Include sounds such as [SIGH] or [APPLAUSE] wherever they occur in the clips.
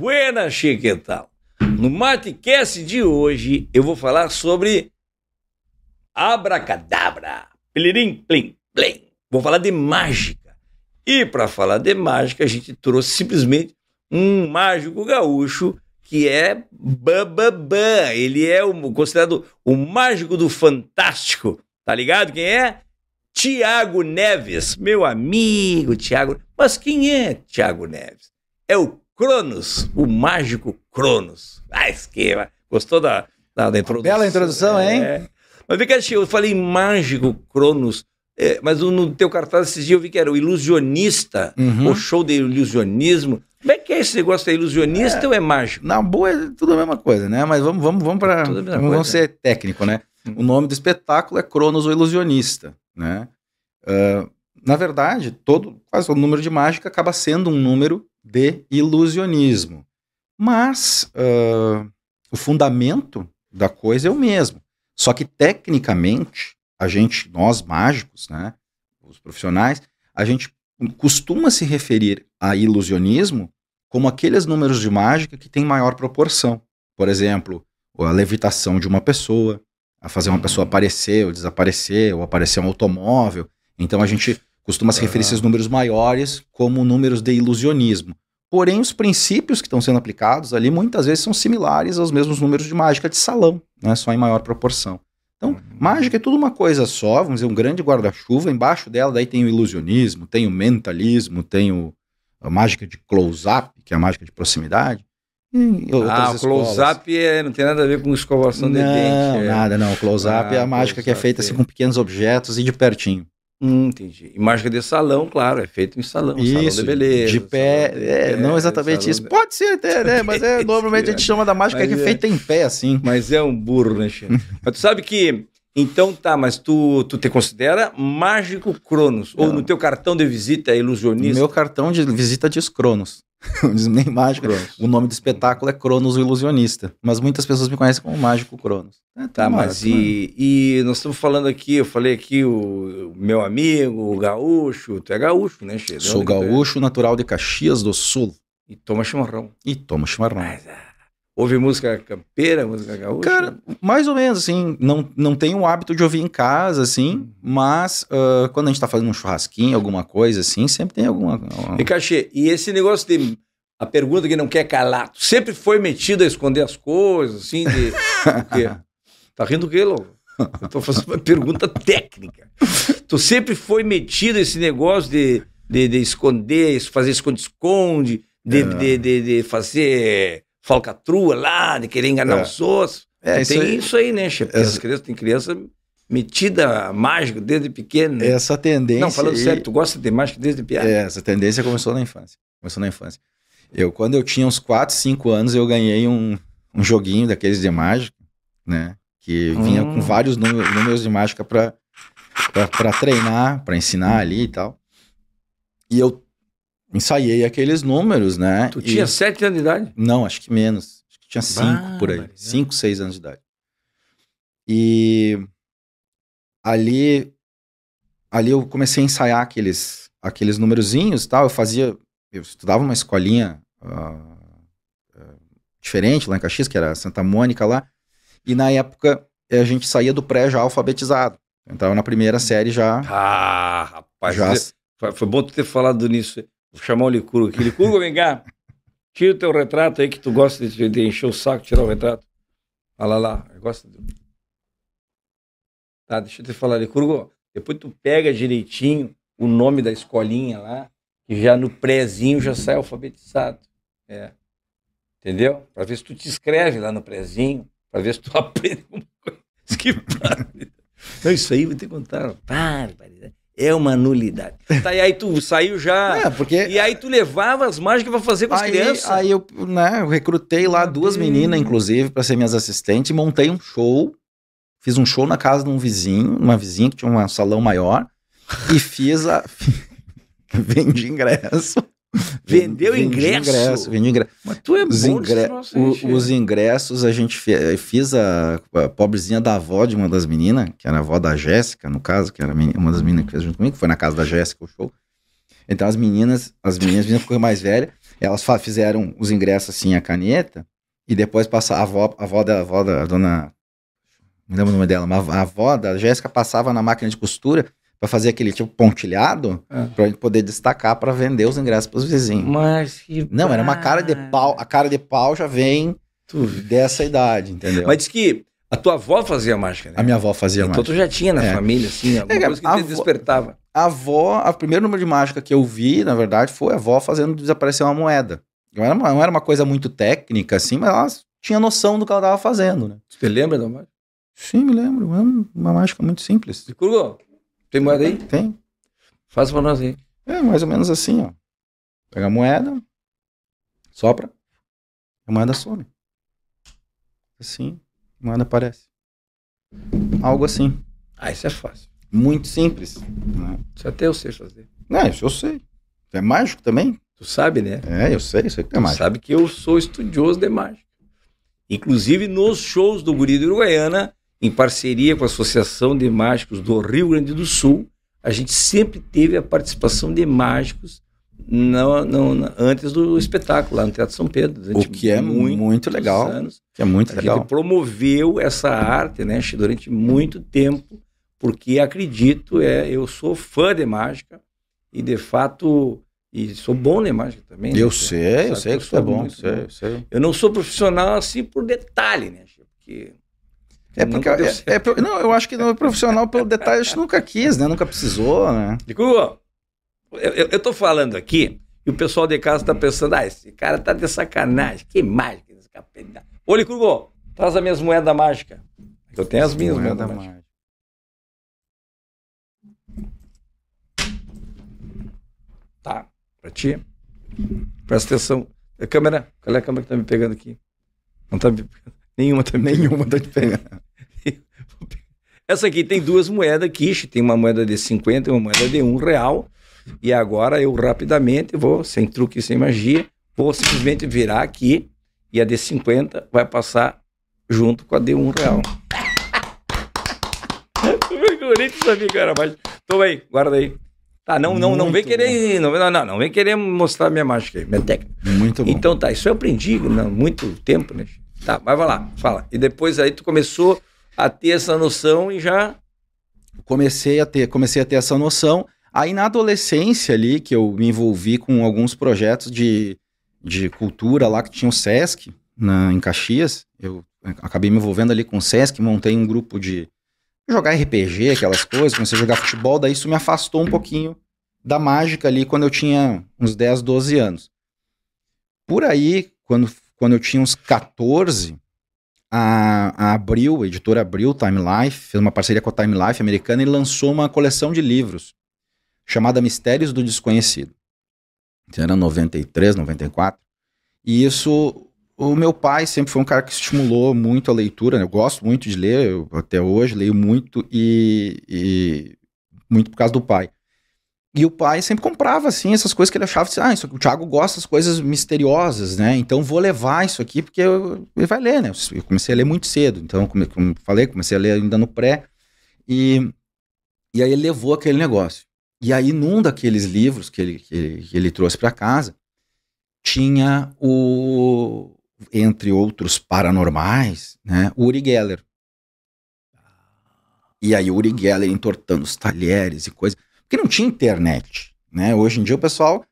Buena, Chiquetal. No Matecast de hoje, eu vou falar sobre abracadabra, plirim, plim, plim. Vou falar de mágica. E para falar de mágica, a gente trouxe simplesmente um mágico gaúcho que é bababã. Ele é o, considerado o mágico do fantástico. Tá ligado quem é? Tiago Neves, meu amigo Tiago. Mas quem é Tiago Neves? É o Cronos, o mágico Cronos. Ah, esquema. Gostou da, da, da introdução? Bela introdução, é. hein? Mas vem cá, eu falei mágico Cronos, é, mas no teu cartaz esses dias eu vi que era o ilusionista, uhum. o show de ilusionismo. Como é que é esse negócio? É ilusionista é, ou é mágico? Na boa é tudo a mesma coisa, né? Mas vamos, vamos, vamos para. Vamos, coisa, ser técnico, né? Hum. O nome do espetáculo é Cronos o Ilusionista, né? Uh, na verdade, todo, quase todo número de mágica acaba sendo um número de ilusionismo. Mas uh, o fundamento da coisa é o mesmo. Só que tecnicamente, a gente, nós mágicos, né, os profissionais, a gente costuma se referir a ilusionismo como aqueles números de mágica que têm maior proporção. Por exemplo, a levitação de uma pessoa, a fazer uma pessoa uhum. aparecer ou desaparecer, ou aparecer um automóvel. Então a gente Costuma se referir a esses números maiores como números de ilusionismo. Porém, os princípios que estão sendo aplicados ali muitas vezes são similares aos mesmos números de mágica de salão, né? só em maior proporção. Então, uhum. mágica é tudo uma coisa só, vamos dizer, um grande guarda-chuva. Embaixo dela, daí tem o ilusionismo, tem o mentalismo, tem o, a mágica de close-up, que é a mágica de proximidade. ah, o close-up é, não tem nada a ver com escovação de não, dente. Não, é. nada, não. O close-up ah, é a ah, mágica que é feita assim, é. com pequenos objetos e de pertinho. Hum, entendi. E de salão, claro, é feito em salão, isso, salão de beleza. De pé, é, não exatamente isso. De... Pode ser até, né? Mas é, [LAUGHS] normalmente a gente chama da mágica que é, é feita em pé, assim. Mas é um burro, né, Xê? [LAUGHS] mas tu sabe que. Então tá, mas tu, tu te considera mágico Cronos? Ou no teu cartão de visita é ilusionista? No meu cartão de visita diz Cronos um [LAUGHS] nem mágico. Cronos. O nome do espetáculo é Cronos o Ilusionista. Mas muitas pessoas me conhecem como Mágico Cronos. É, tá, tá mas e, e, nós estamos falando aqui, eu falei aqui o, o meu amigo, o gaúcho. Tu é gaúcho, né, Cheio? Sou é? gaúcho, é? natural de Caxias do Sul. E toma chimarrão. E toma chimarrão. Mas, é. Ouve música campeira, música gaúcha? Cara, mais ou menos, assim. Não, não tenho o hábito de ouvir em casa, assim. Uhum. Mas uh, quando a gente tá fazendo um churrasquinho, alguma coisa, assim, sempre tem alguma. E Cachê, e esse negócio de. A pergunta que não quer calar, sempre foi metido a esconder as coisas, assim, de. [LAUGHS] tá rindo o quê, louco? Eu tô fazendo uma pergunta técnica. Tu sempre foi metido esse negócio de, de, de esconder, fazer esconde-esconde, de, é. de, de, de fazer falcatrua lá, de querer enganar é. os outros. É, tem isso aí, isso aí né, Chefe? Essa... As crianças, tem criança metida mágica desde pequeno. Né? Essa tendência. Não, falando aí... sério, tu gosta de mágica desde piada? É, essa tendência começou na infância. Começou na infância. Eu, quando eu tinha uns 4, 5 anos, eu ganhei um, um joguinho daqueles de mágica, né? Que vinha hum. com vários números, números de mágica para treinar, para ensinar hum. ali e tal. E eu ensaiei aqueles números, né? Tu e... tinha sete anos de idade? Não, acho que menos. Acho que tinha cinco bah, por aí. Maria. Cinco, seis anos de idade. E ali, ali eu comecei a ensaiar aqueles, aqueles e tal. Eu fazia, eu estudava uma escolinha uh, uh, diferente lá em Caxias, que era Santa Mônica lá. E na época eh, a gente saía do pré já alfabetizado. Então na primeira série já. Ah, rapaz. Já... Foi bom tu ter falado nisso. Vou chamar o Licurgo aqui. Licurgo, vem cá. Tira o teu retrato aí que tu gosta de, de encher o saco, tirar o retrato. Fala lá, gosta de... Tá, deixa eu te falar, Licurgo. Depois tu pega direitinho o nome da escolinha lá, que já no prézinho já sai alfabetizado. É. Entendeu? Pra ver se tu te escreve lá no prézinho, pra ver se tu [LAUGHS] aprende alguma coisa. Que Não, isso aí vou te contar. Barbaridade é uma nulidade. Tá, e aí tu saiu já. É, porque... E aí tu levava as mágicas para fazer com as aí, crianças. Aí eu, né, eu recrutei lá duas meninas, inclusive, para ser minhas assistentes, montei um show. Fiz um show na casa de um vizinho, uma vizinha que tinha um salão maior, e fiz a. [LAUGHS] Vendi ingresso. [LAUGHS] Vendeu vendi ingresso? ingresso vendi ingresso. Mas tu é os ingre... nossa, o, Os ingressos, a gente fez, eh, fiz a, a, pobrezinha da avó de uma das meninas, que era a avó da Jéssica, no caso, que era uma das meninas que fez junto comigo, que foi na casa da Jéssica o show. Então as meninas, as meninas, as meninas ficou mais velha, elas fizeram os ingressos assim, a caneta, e depois passa a avó, a avó da a avó da a dona. Não lembro o nome dela, mas a avó da Jéssica passava na máquina de costura para fazer aquele tipo pontilhado, ah. É. para poder destacar para vender os ingressos para os vizinhos. Mas que Não, era uma cara de pau, a cara de pau já vem tu... dessa idade, entendeu? Mas diz que a tua avó fazia mágica, né? A minha avó fazia então, mágica. Então tu já tinha na é. família, assim, alguma é, coisa que te despertava. A avó, o primeiro número de mágica que eu vi, na verdade, foi a avó fazendo desaparecer uma moeda. Não era uma, não era uma coisa muito técnica, assim, mas ela tinha noção do que ela estava fazendo, né? Você lembra da mágica? Sim, me lembro. É uma mágica muito simples. Curou? Tem moeda aí? Tem. Faz pra nós aí. É, mais ou menos assim, ó. Pega a moeda, sopra, a moeda some. Assim, a moeda aparece. Algo assim. Ah, isso é fácil. Muito simples. Né? Isso até eu sei fazer. Não, é, isso eu sei. É mágico também? Tu sabe, né? É, eu sei, isso que é tu mágico. sabe que eu sou estudioso de mágica. Inclusive, nos shows do Guri do Uruguaiana, em parceria com a Associação de Mágicos do Rio Grande do Sul, a gente sempre teve a participação de mágicos antes do espetáculo lá no Teatro São Pedro. O que é muito, muito legal. Anos, que é muito legal. promoveu essa arte né, durante muito tempo, porque acredito, é, eu sou fã de mágica e de fato e sou bom na mágica também. Eu né, sei, eu sei que você é bom, sei, Sei. Eu não sou profissional assim por detalhe, né? Porque é porque é, é, não, eu acho que não é profissional pelo detalhe, acho que nunca quis, né? Nunca precisou, né? Digo, eu, eu, tô falando aqui e o pessoal de casa tá pensando, ah, esse cara tá de sacanagem, que mágica esse capeta. Ô, Licurgo, traz as minhas moedas mágicas. Eu tenho as minhas moedas moeda mágicas. Mágica. Tá, pra ti. Presta atenção. É a câmera, qual é a câmera que tá me pegando aqui? Não tá me pegando. Nenhuma também Nenhuma tá de pegar. [LAUGHS] Essa aqui tem duas moedas, quiche, tem uma moeda de 50 e uma moeda de 1 real. E agora eu rapidamente vou, sem truque, sem magia, vou simplesmente virar aqui e a de 50 vai passar junto com a de 1 real. [LAUGHS] Bonito sabia que era mágica. Toma aí, guarda aí. Tá, não, não, não vem querer. Não, não, não, vem querer mostrar minha mágica aí, minha técnica. Muito bom. Então tá, isso eu aprendi há muito tempo, né? Tá, mas vai lá, fala. E depois aí tu começou a ter essa noção e já. Comecei a ter, comecei a ter essa noção. Aí na adolescência ali, que eu me envolvi com alguns projetos de, de cultura lá que tinha o Sesc na, em Caxias. Eu acabei me envolvendo ali com o Sesc, montei um grupo de jogar RPG, aquelas coisas, comecei a jogar futebol, daí isso me afastou um pouquinho da mágica ali quando eu tinha uns 10, 12 anos. Por aí, quando quando eu tinha uns 14, a, a Abril, a editora Abril, Time Life, fez uma parceria com a Time Life americana e lançou uma coleção de livros chamada Mistérios do Desconhecido. Então era 93, 94. E isso, o meu pai sempre foi um cara que estimulou muito a leitura. Né? Eu gosto muito de ler, até hoje leio muito e, e muito por causa do pai. E o pai sempre comprava, assim, essas coisas que ele achava, assim, ah, isso, o Thiago gosta das coisas misteriosas, né? Então vou levar isso aqui, porque ele vai ler, né? Eu comecei a ler muito cedo, então, como, como falei, comecei a ler ainda no pré. E, e aí ele levou aquele negócio. E aí, num daqueles livros que ele, que, que ele trouxe para casa, tinha o, entre outros paranormais, né? O Uri Geller. E aí, o Uri Geller entortando os talheres e coisas porque não tinha internet, né? Hoje em dia o pessoal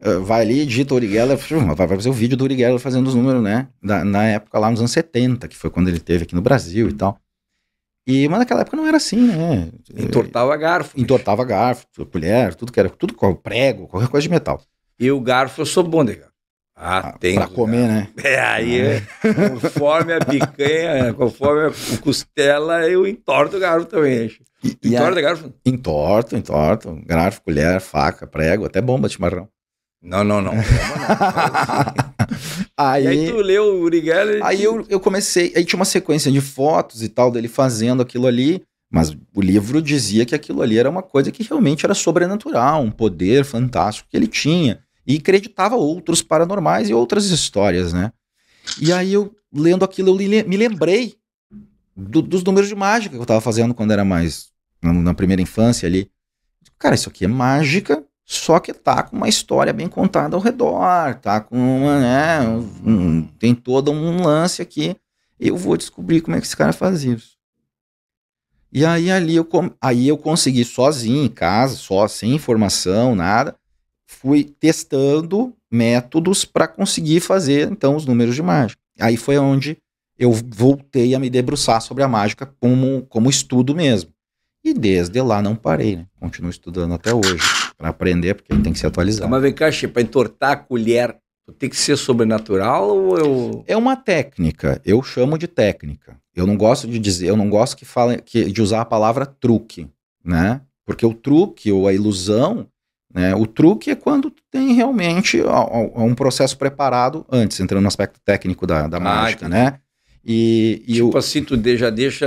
eh, vai ali, digita Uri Geller, vai fazer o vídeo do Uri Geller fazendo os números, né? Da, na época lá nos anos 70, que foi quando ele teve aqui no Brasil e tal. E, mas naquela época não era assim, né? Entortava eh, garfo. Entortava garfo, colher, tudo que era, tudo com prego, qualquer coisa de metal. E o garfo eu sou bom, de garfo. Ah, ah, tem. Pra comer, né? [LAUGHS] É, aí, conforme a picanha, é, conforme a costela, eu entorto o garfo também. E, entorta garfo? Entorto, entorto. Garfo, colher, faca, prego, até bomba de chimarrão. Não, não, não. [LAUGHS] aí, aí, tu leu o Urigel Aí eu, eu comecei, aí tinha uma sequência de fotos e tal dele fazendo aquilo ali, mas o livro dizia que aquilo ali era uma coisa que realmente era sobrenatural, um poder fantástico que ele tinha. E acreditava outros paranormais e outras histórias, né? E aí eu, lendo aquilo, eu li, me lembrei do, dos números de mágica que eu estava fazendo quando era mais na, na primeira infância ali. Cara, isso aqui é mágica, só que tá com uma história bem contada ao redor, tá com uma, né, um, tem todo um lance aqui. Eu vou descobrir como é que esse cara faz isso. E aí ali eu aí eu consegui sozinho em casa, só sem informação, nada, fui testando métodos para conseguir fazer então os números de mágica. Aí foi onde eu voltei a me debruçar sobre a mágica como, como estudo mesmo. E desde lá não parei, né? Continuo estudando até hoje para aprender, porque tem que se atualizar. Mas vem cá, Chico, para entortar a colher, tem que ser sobrenatural ou eu... É uma técnica, eu chamo de técnica. Eu não gosto de dizer, eu não gosto que fale que, de usar a palavra truque, né? Porque o truque ou a ilusão né? O truque é quando tem realmente um processo preparado antes, entrando no aspecto técnico da, da ah, mágica, entendi. né? E, e tipo eu... assim, tu já deixa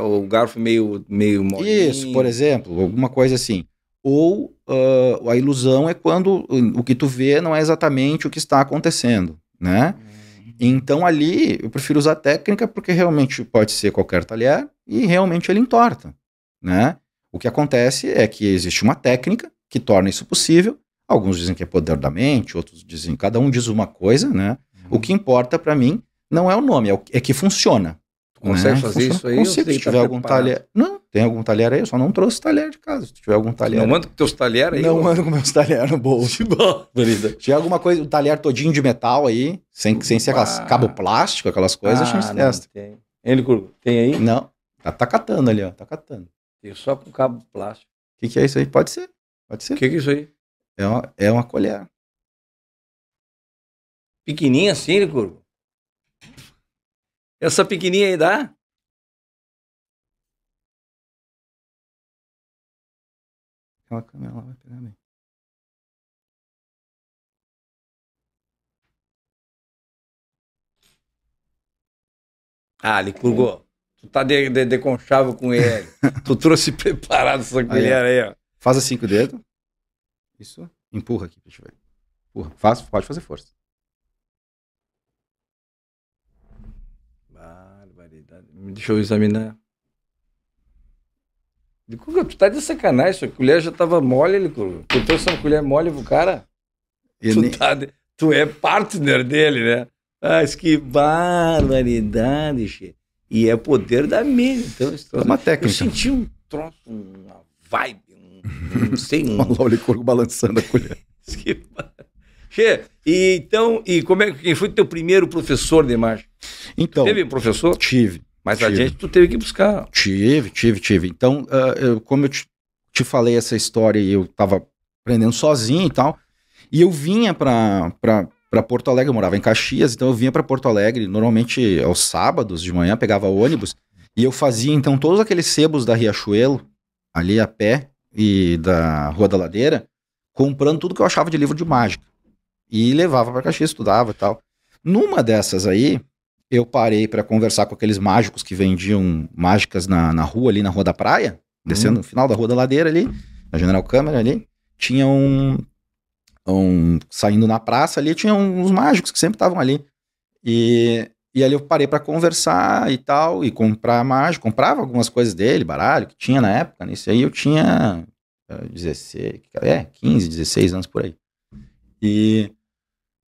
o garfo meio, meio molinho. Isso, por exemplo, alguma coisa assim. Ou uh, a ilusão é quando o que tu vê não é exatamente o que está acontecendo, né? Hum. Então ali eu prefiro usar técnica porque realmente pode ser qualquer talher e realmente ele entorta, né? O que acontece é que existe uma técnica que torna isso possível. Alguns dizem que é poder da mente, outros dizem, cada um diz uma coisa, né? Uhum. O que importa para mim não é o nome, é, o, é que funciona. Tu né? consegue né? fazer funciona. isso aí? Consigo, se tiver algum talher. Não, tem algum talher aí, eu só não trouxe talher de casa. Se tiver algum talher. Não manda com teus talher aí? Não ou... mando com meus talher no bolso. [LAUGHS] Se tiver alguma coisa, um talher todinho de metal aí, sem, sem ser aquelas cabo plástico, aquelas coisas, ah, a gente testa. Tem. Ele, tem aí? Não. Tá, tá catando ali, ó. Tá catando. Tem só com cabo plástico. O que, que é isso aí? Pode ser. Pode ser? O que, que, é isso aí? É uma, é uma colher. Pequenininha assim, Licurgo? Né, essa pequenininha aí dá? Aquela câmera lá vai pegar bem. Ah, Licurgo, tu tá de, de, de com ele. [LAUGHS] tu trouxe preparado essa colher aí, ó. Faz assim com o dedo. Isso. Empurra aqui, deixa eu ver. Empurra. Faz, pode fazer força. Barbaridade. Deixa eu examinar. Digo, tu tá de sacanagem, sua colher já tava mole, ele trouxe uma colher mole pro cara. Tu, nem... tá de... tu, é partner dele, né? Ah, que barbaridade, che. E é poder da mídia. Então, é uma técnica. Eu senti um troço, uma vibe Uhum. [LAUGHS] sem um. Olha o balançando a colher. [LAUGHS] Che, e então, e como é que quem foi teu primeiro professor de imagem? Então, tu teve um professor? Tive. Mas tive. gente tu teve que buscar. Tive, tive, tive. Então, uh, eu, como eu te, te, falei essa história e eu tava aprendendo sozinho e tal, e eu vinha pra, pra, pra Porto Alegre, eu morava em Caxias, então eu vinha pra Porto Alegre, normalmente aos sábados de manhã, pegava ônibus, e eu fazia então todos aqueles sebos da Riachuelo, ali a pé, e da Rua da Ladeira, comprando tudo que eu achava de livro de mágica. E levava para Caxias, estudava e tal. Numa dessas aí, eu parei para conversar com aqueles mágicos que vendiam mágicas na, na rua ali, na Rua da Praia, descendo hum. no final da Rua da Ladeira ali, na General Câmara ali, tinha um, um saindo na praça ali, tinha uns mágicos que sempre estavam ali. E e ali eu parei para conversar e tal, e comprar mágico comprava algumas coisas dele, baralho, que tinha na época. Nisso né? aí eu tinha 16, eh, é, 15, 16 anos por aí. E,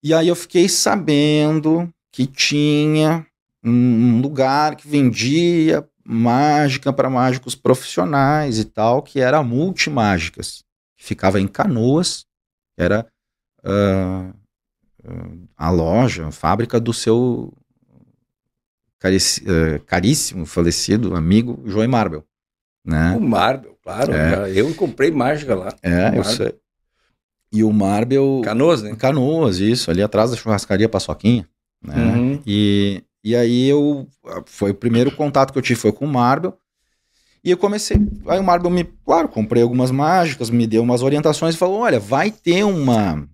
e aí eu fiquei sabendo que tinha um lugar que vendia mágica para mágicos profissionais e tal, que era Multimágicas, que ficava em Canoas, era uh, a loja, a fábrica do seu eh, caríssimo, falecido amigo João Marble. Né? O Marble, claro. É. Eu comprei mágica lá. É, eu sei. E o Marble. Canoas, né? Canoas, isso, ali atrás da churrascaria Paçoquinha. Né? Uhum. E, e aí eu. Foi o primeiro contato que eu tive foi com o Marble. E eu comecei. Aí o Marble me. Claro, comprei algumas mágicas, me deu umas orientações e falou: olha, vai ter uma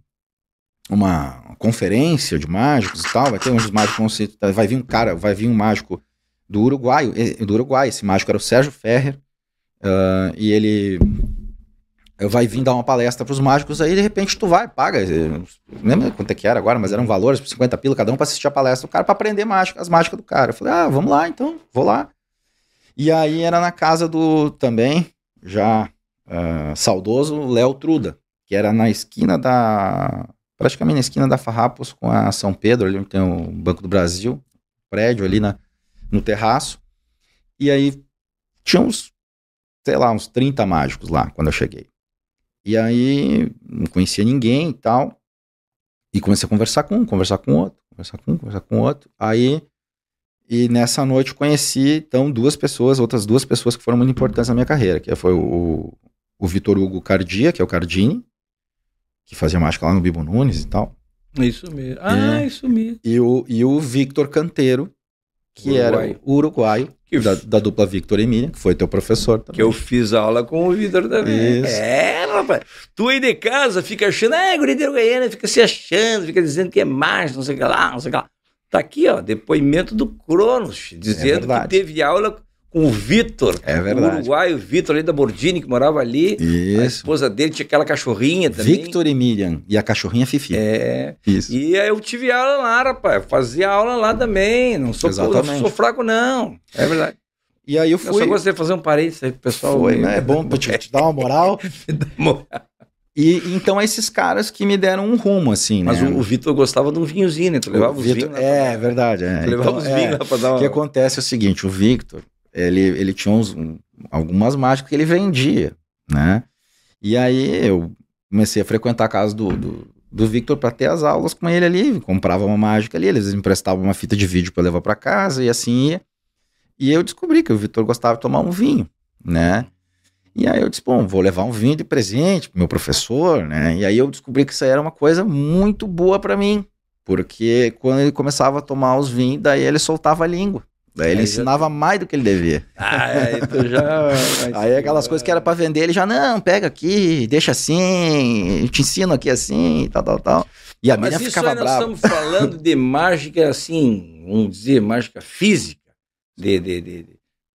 uma conferência de mágicos e tal, vai ter uns mágicos, vai vir um cara, vai vir um mágico do Uruguai, do Uruguai, esse mágico era o Sérgio Ferrer, uh, e ele vai vir dar uma palestra para os mágicos, aí de repente tu vai, paga, eh, lembra quanto é que era agora, mas eram valores, tipo, 50 pila cada um para assistir a palestra do cara, para aprender mágica, as mágicas do cara. Eu falei, ah, vamos lá então, vou lá. E aí era na casa do, também, já uh, saudoso, Léo Truda, que era na esquina da praticamente na é esquina da Farrapos com a São Pedro, ali onde tem o Banco do Brasil, prédio ali na, no terraço. E aí tinha uns, sei lá, uns 30 mágicos lá quando eu cheguei. E aí não conhecia ninguém e tal. E comecei a conversar com um, conversar com outro, conversar com um, conversar com outro. Aí e nessa noite conheci, então, duas pessoas, outras duas pessoas que foram muito importantes na minha carreira, que foi o, o Vitor Hugo Cardia, que é o Cardini, que fazia mágica lá no Bibo Nunes e tal. Isso mesmo. Ah, é, isso mesmo. E o, e o Victor Canteiro, que era o uruguaio, da, da, dupla Victor e Miriam, que foi teu professor também. Que eu fiz aula com o Victor também. Isso. É, rapaz. Tu aí de casa fica achando, é, ah, gurideira Gaiana, fica se achando, fica dizendo que é mágico, não sei o que lá, não sei o que lá. Tá aqui, ó, depoimento do Cronos, é dizendo é que teve aula com o Vitor, é o uruguaio Vitor ali da Bordini, que morava ali. Isso. A esposa dele tinha aquela cachorrinha também. Victor e Miriam, e a cachorrinha Fifi. É. Isso. E eu tive aula lá, rapaz, fazia aula lá também, não sou, Exatamente. não sou fraco não, é verdade. E aí eu fui... Eu só gostaria de fazer um parênteses aí pro pessoal. Foi, né? É bom pra te, te dar uma moral. [LAUGHS] dá moral. E então esses caras que me deram um rumo, assim, Mas né? Mas o, o Vitor gostava de um vinhozinho, né? Tu levava o os Victor, vinhos. É, pra... É verdade. É. Tu levava então, os vinhos é. lá pra dar uma... O que acontece é o seguinte: o Victor, ele, ele tinha uns, algumas mágicas que ele vendia, né? E aí eu comecei a frequentar a casa do, do, do Victor para ter as aulas com ele ali, comprava uma mágica ali, eles emprestavam uma fita de vídeo para levar para casa e assim ia. E eu descobri que o Victor gostava de tomar um vinho, né? E aí eu disse, bom, vou levar um vinho de presente pro meu professor, né? E aí eu descobri que isso aí era uma coisa muito boa para mim, porque quando ele começava a tomar os vinhos, daí ele soltava a língua. Daí ele ensinava já... mais do que ele devia. Ah, é, então [LAUGHS] aí já. aí aquelas coisas que era para vender, ele já, não, pega aqui, deixa assim, te ensino aqui assim, tal, tal, tal. E a Mas isso nós estamos falando de mágica, assim, vamos dizer, mágica física, de, de, de,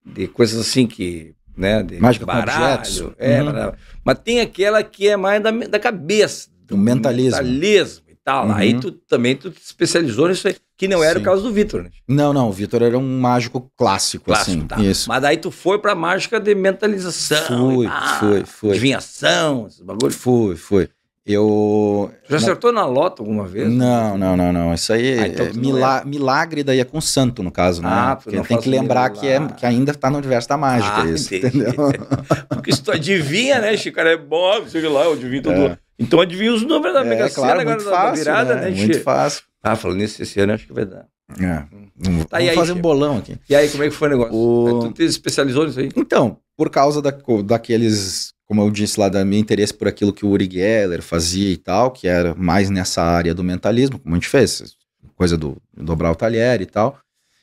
de coisas assim que. Né, de mágica baralho, com é, uhum. Mas tem aquela que é mais da, da cabeça. Do, do mentalismo. mentalismo tal. Tá uhum. Aí tu também tu te especializou nisso aí, que não era Sim. o caso do Vitor, né? Não, não, o Vitor era um mágico clássico, clássico assim. Tá. Isso. Mas daí tu foi pra mágica de mentalização. Fui, ah, fui, fui. Adivinhação, esses bagulho. Fui, fui. Eu. Já acertou na lota alguma vez? Não, não, não, não. Isso aí ah, então é milagre daí é com santo, no caso, né? Ah, Porque tem que lembrar que, é, que ainda está no universo da mágica, ah, isso, entendeu? [LAUGHS] Porque se tu adivinha, né, Chico? Cara, é bom, ah, sei lá, eu adivinho é. Então adivinha os números da é, Mega Sena claro, agora da, fácil, virada, né? né muito che? fácil. Ah, falando nisso, esse ano acho que vai dar. É. Vamos, tá, vamos aí, fazer um bolão aqui. E aí, como é que foi o negócio? O... É, tu te especializou nisso aí? Então, por causa da, daqueles, como eu disse lá, da minha interesse por aquilo que o Uri Geller fazia e tal, que era mais nessa área do mentalismo, como a gente fez, coisa do dobrar o talher e tal,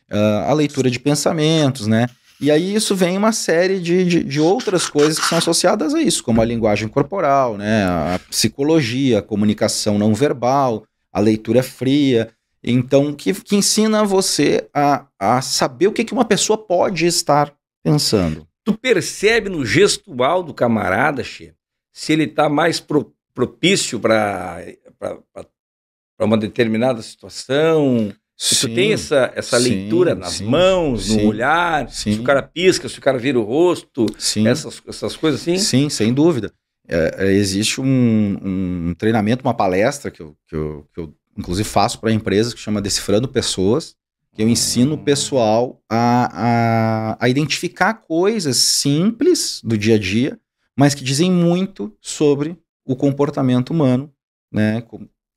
uh, a leitura de pensamentos, né? E aí isso vem uma série de, de, de, outras coisas que são associadas a isso, como a linguagem corporal, né, a psicologia, a comunicação não verbal, a leitura fria. Então, que, que ensina você a, a saber o que, que uma pessoa pode estar pensando. Tu percebe no gestual do camarada, Che, se ele está mais pro, propício para uma determinada situação? Sim, tu tem essa, essa sim, leitura nas sim, mãos, no olhar, se o cara pisca, se o cara vira o rosto, Essas, essas coisas assim? Sim, sem dúvida. É, é, existe um, um, treinamento, uma palestra que eu, que eu, que eu inclusive faço para empresas que chama Decifrando Pessoas, que eu ensino o pessoal a, a, a identificar coisas simples do dia a dia, mas que dizem muito sobre o comportamento humano, né?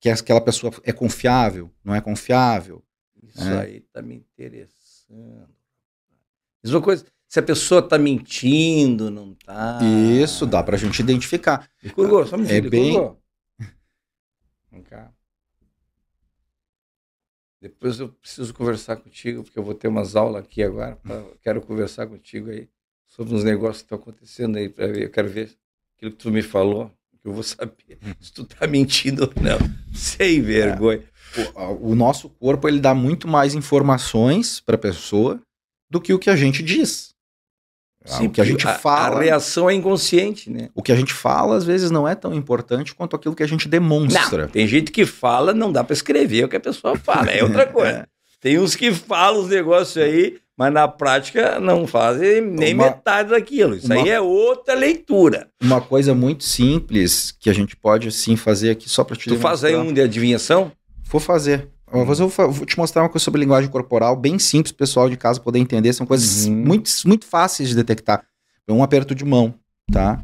Que aquela pessoa é confiável, não é confiável, isso é. aí tá me interessando. Mesma coisa, se a pessoa tá mentindo, não tá. Isso, dá pra gente identificar. Curgou, só me diga, é bem... Vem cá. Depois eu preciso conversar contigo, porque eu vou ter umas aulas aqui agora. Pra... Quero conversar contigo aí sobre os negócios que estão acontecendo aí. Pra ver. Eu quero ver aquilo que tu me falou, que eu vou saber [LAUGHS] se tu tá mentindo ou não. Sem é. vergonha. É o, o nosso corpo ele dá muito mais informações para a pessoa do que o que a gente diz. Ah, Sim, o que a gente a, fala. A reação é inconsciente, né? O que a gente fala, às vezes, não é tão importante quanto aquilo que a gente demonstra. Não, tem gente que fala, não dá para escrever o que a pessoa fala, é outra [LAUGHS] coisa. É. Tem uns que falam os negócios aí, mas na prática não fazem nem uma, metade daquilo. Isso uma, aí é outra leitura. Uma coisa muito simples que a gente pode, assim, fazer aqui só para te Tu demonstrar. faz aí um de adivinhação? Vou fazer. Eu vou, vou te mostrar uma coisa sobre linguagem corporal, bem simples, pessoal de casa poder entender. São coisas uhum. muito, muito fáceis de detectar. É um aperto de mão, tá?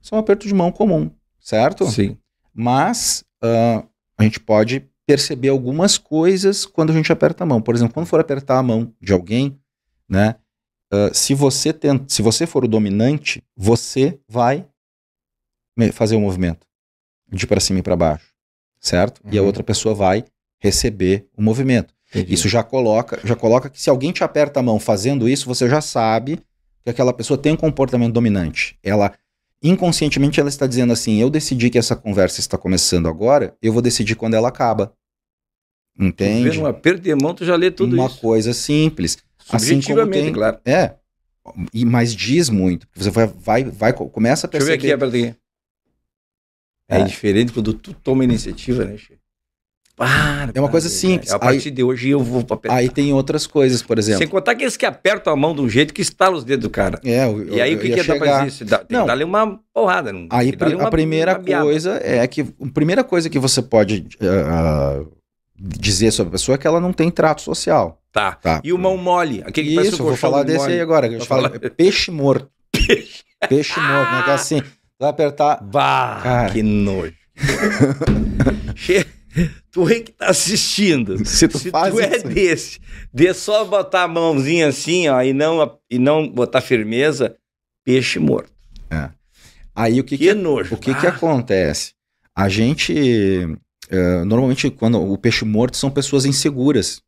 Só é um aperto de mão comum, certo? Sim. Mas uh, a gente pode perceber algumas coisas quando a gente aperta a mão. Por exemplo, quando for apertar a mão de alguém, né? Uh, se, você tenta, se você for o dominante, você vai fazer o um movimento de para cima e para baixo certo? Uhum. E a uhum. outra pessoa vai receber o movimento. Entendi. Isso já coloca, já coloca que se alguém te aperta a mão fazendo isso, você já sabe que aquela pessoa tem um comportamento dominante. Ela inconscientemente ela está dizendo assim: eu decidi que essa conversa está começando agora, eu vou decidir quando ela acaba. Entende? Vendo uma perda de mão, tu já lê tudo uma isso. Uma coisa simples. Assim como tem, claro. É. E, mas diz muito. Você vai, vai, vai começa a perceber. Deixa eu ver aqui, é, é diferente quando tu toma iniciativa, né, Chico? Para, é uma coisa simples. A partir aí, de hoje eu vou pra Aí tem outras coisas, por exemplo. Sem contar que eles que apertam a mão de um jeito que estala os dedos do cara. É, eu, E aí eu, o que, que é para pra fazer? Dá, tem não. que dar-lhe uma porrada. Não. Aí pr uma, a primeira coisa é que. A primeira coisa que você pode uh, dizer sobre a pessoa é que ela não tem trato social. Tá. tá. E o mão mole. Aquele Isso, que eu vou falar desse mole. aí agora. Eu falo, falar... é peixe morto. Peixe. [LAUGHS] Peixe morto, né, é assim vai apertar. Bah, Cara. que nojo. [LAUGHS] tu é que tá assistindo. Se tu, Se faz tu é desse, de só botar a mãozinha assim, ó, e não, e não botar firmeza, peixe morto. É. Aí o que, que, que nojo. O que, que ah. acontece? A gente. Uh, normalmente, quando o peixe morto são pessoas inseguras.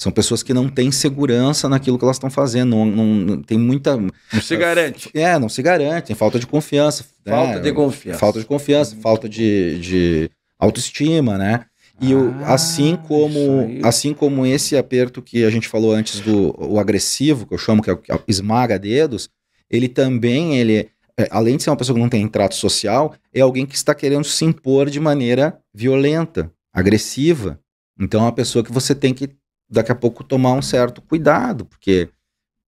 São pessoas que não têm segurança naquilo que elas estão fazendo. Não, não, tem muita. Não se garante. É, não se garante. Tem falta de confiança. Né? Falta né? de confiança. Falta de confiança, falta de, de autoestima, né? E o, ah, assim como assim como esse aperto que a gente falou antes do o agressivo, que eu chamo que é o que é esmaga dedos, ele também ele é, além de ser uma pessoa que não tem trato social, é alguém que está querendo se impor de maneira violenta, agressiva. Então é uma pessoa que você tem que daqui a pouco tomar um certo cuidado, porque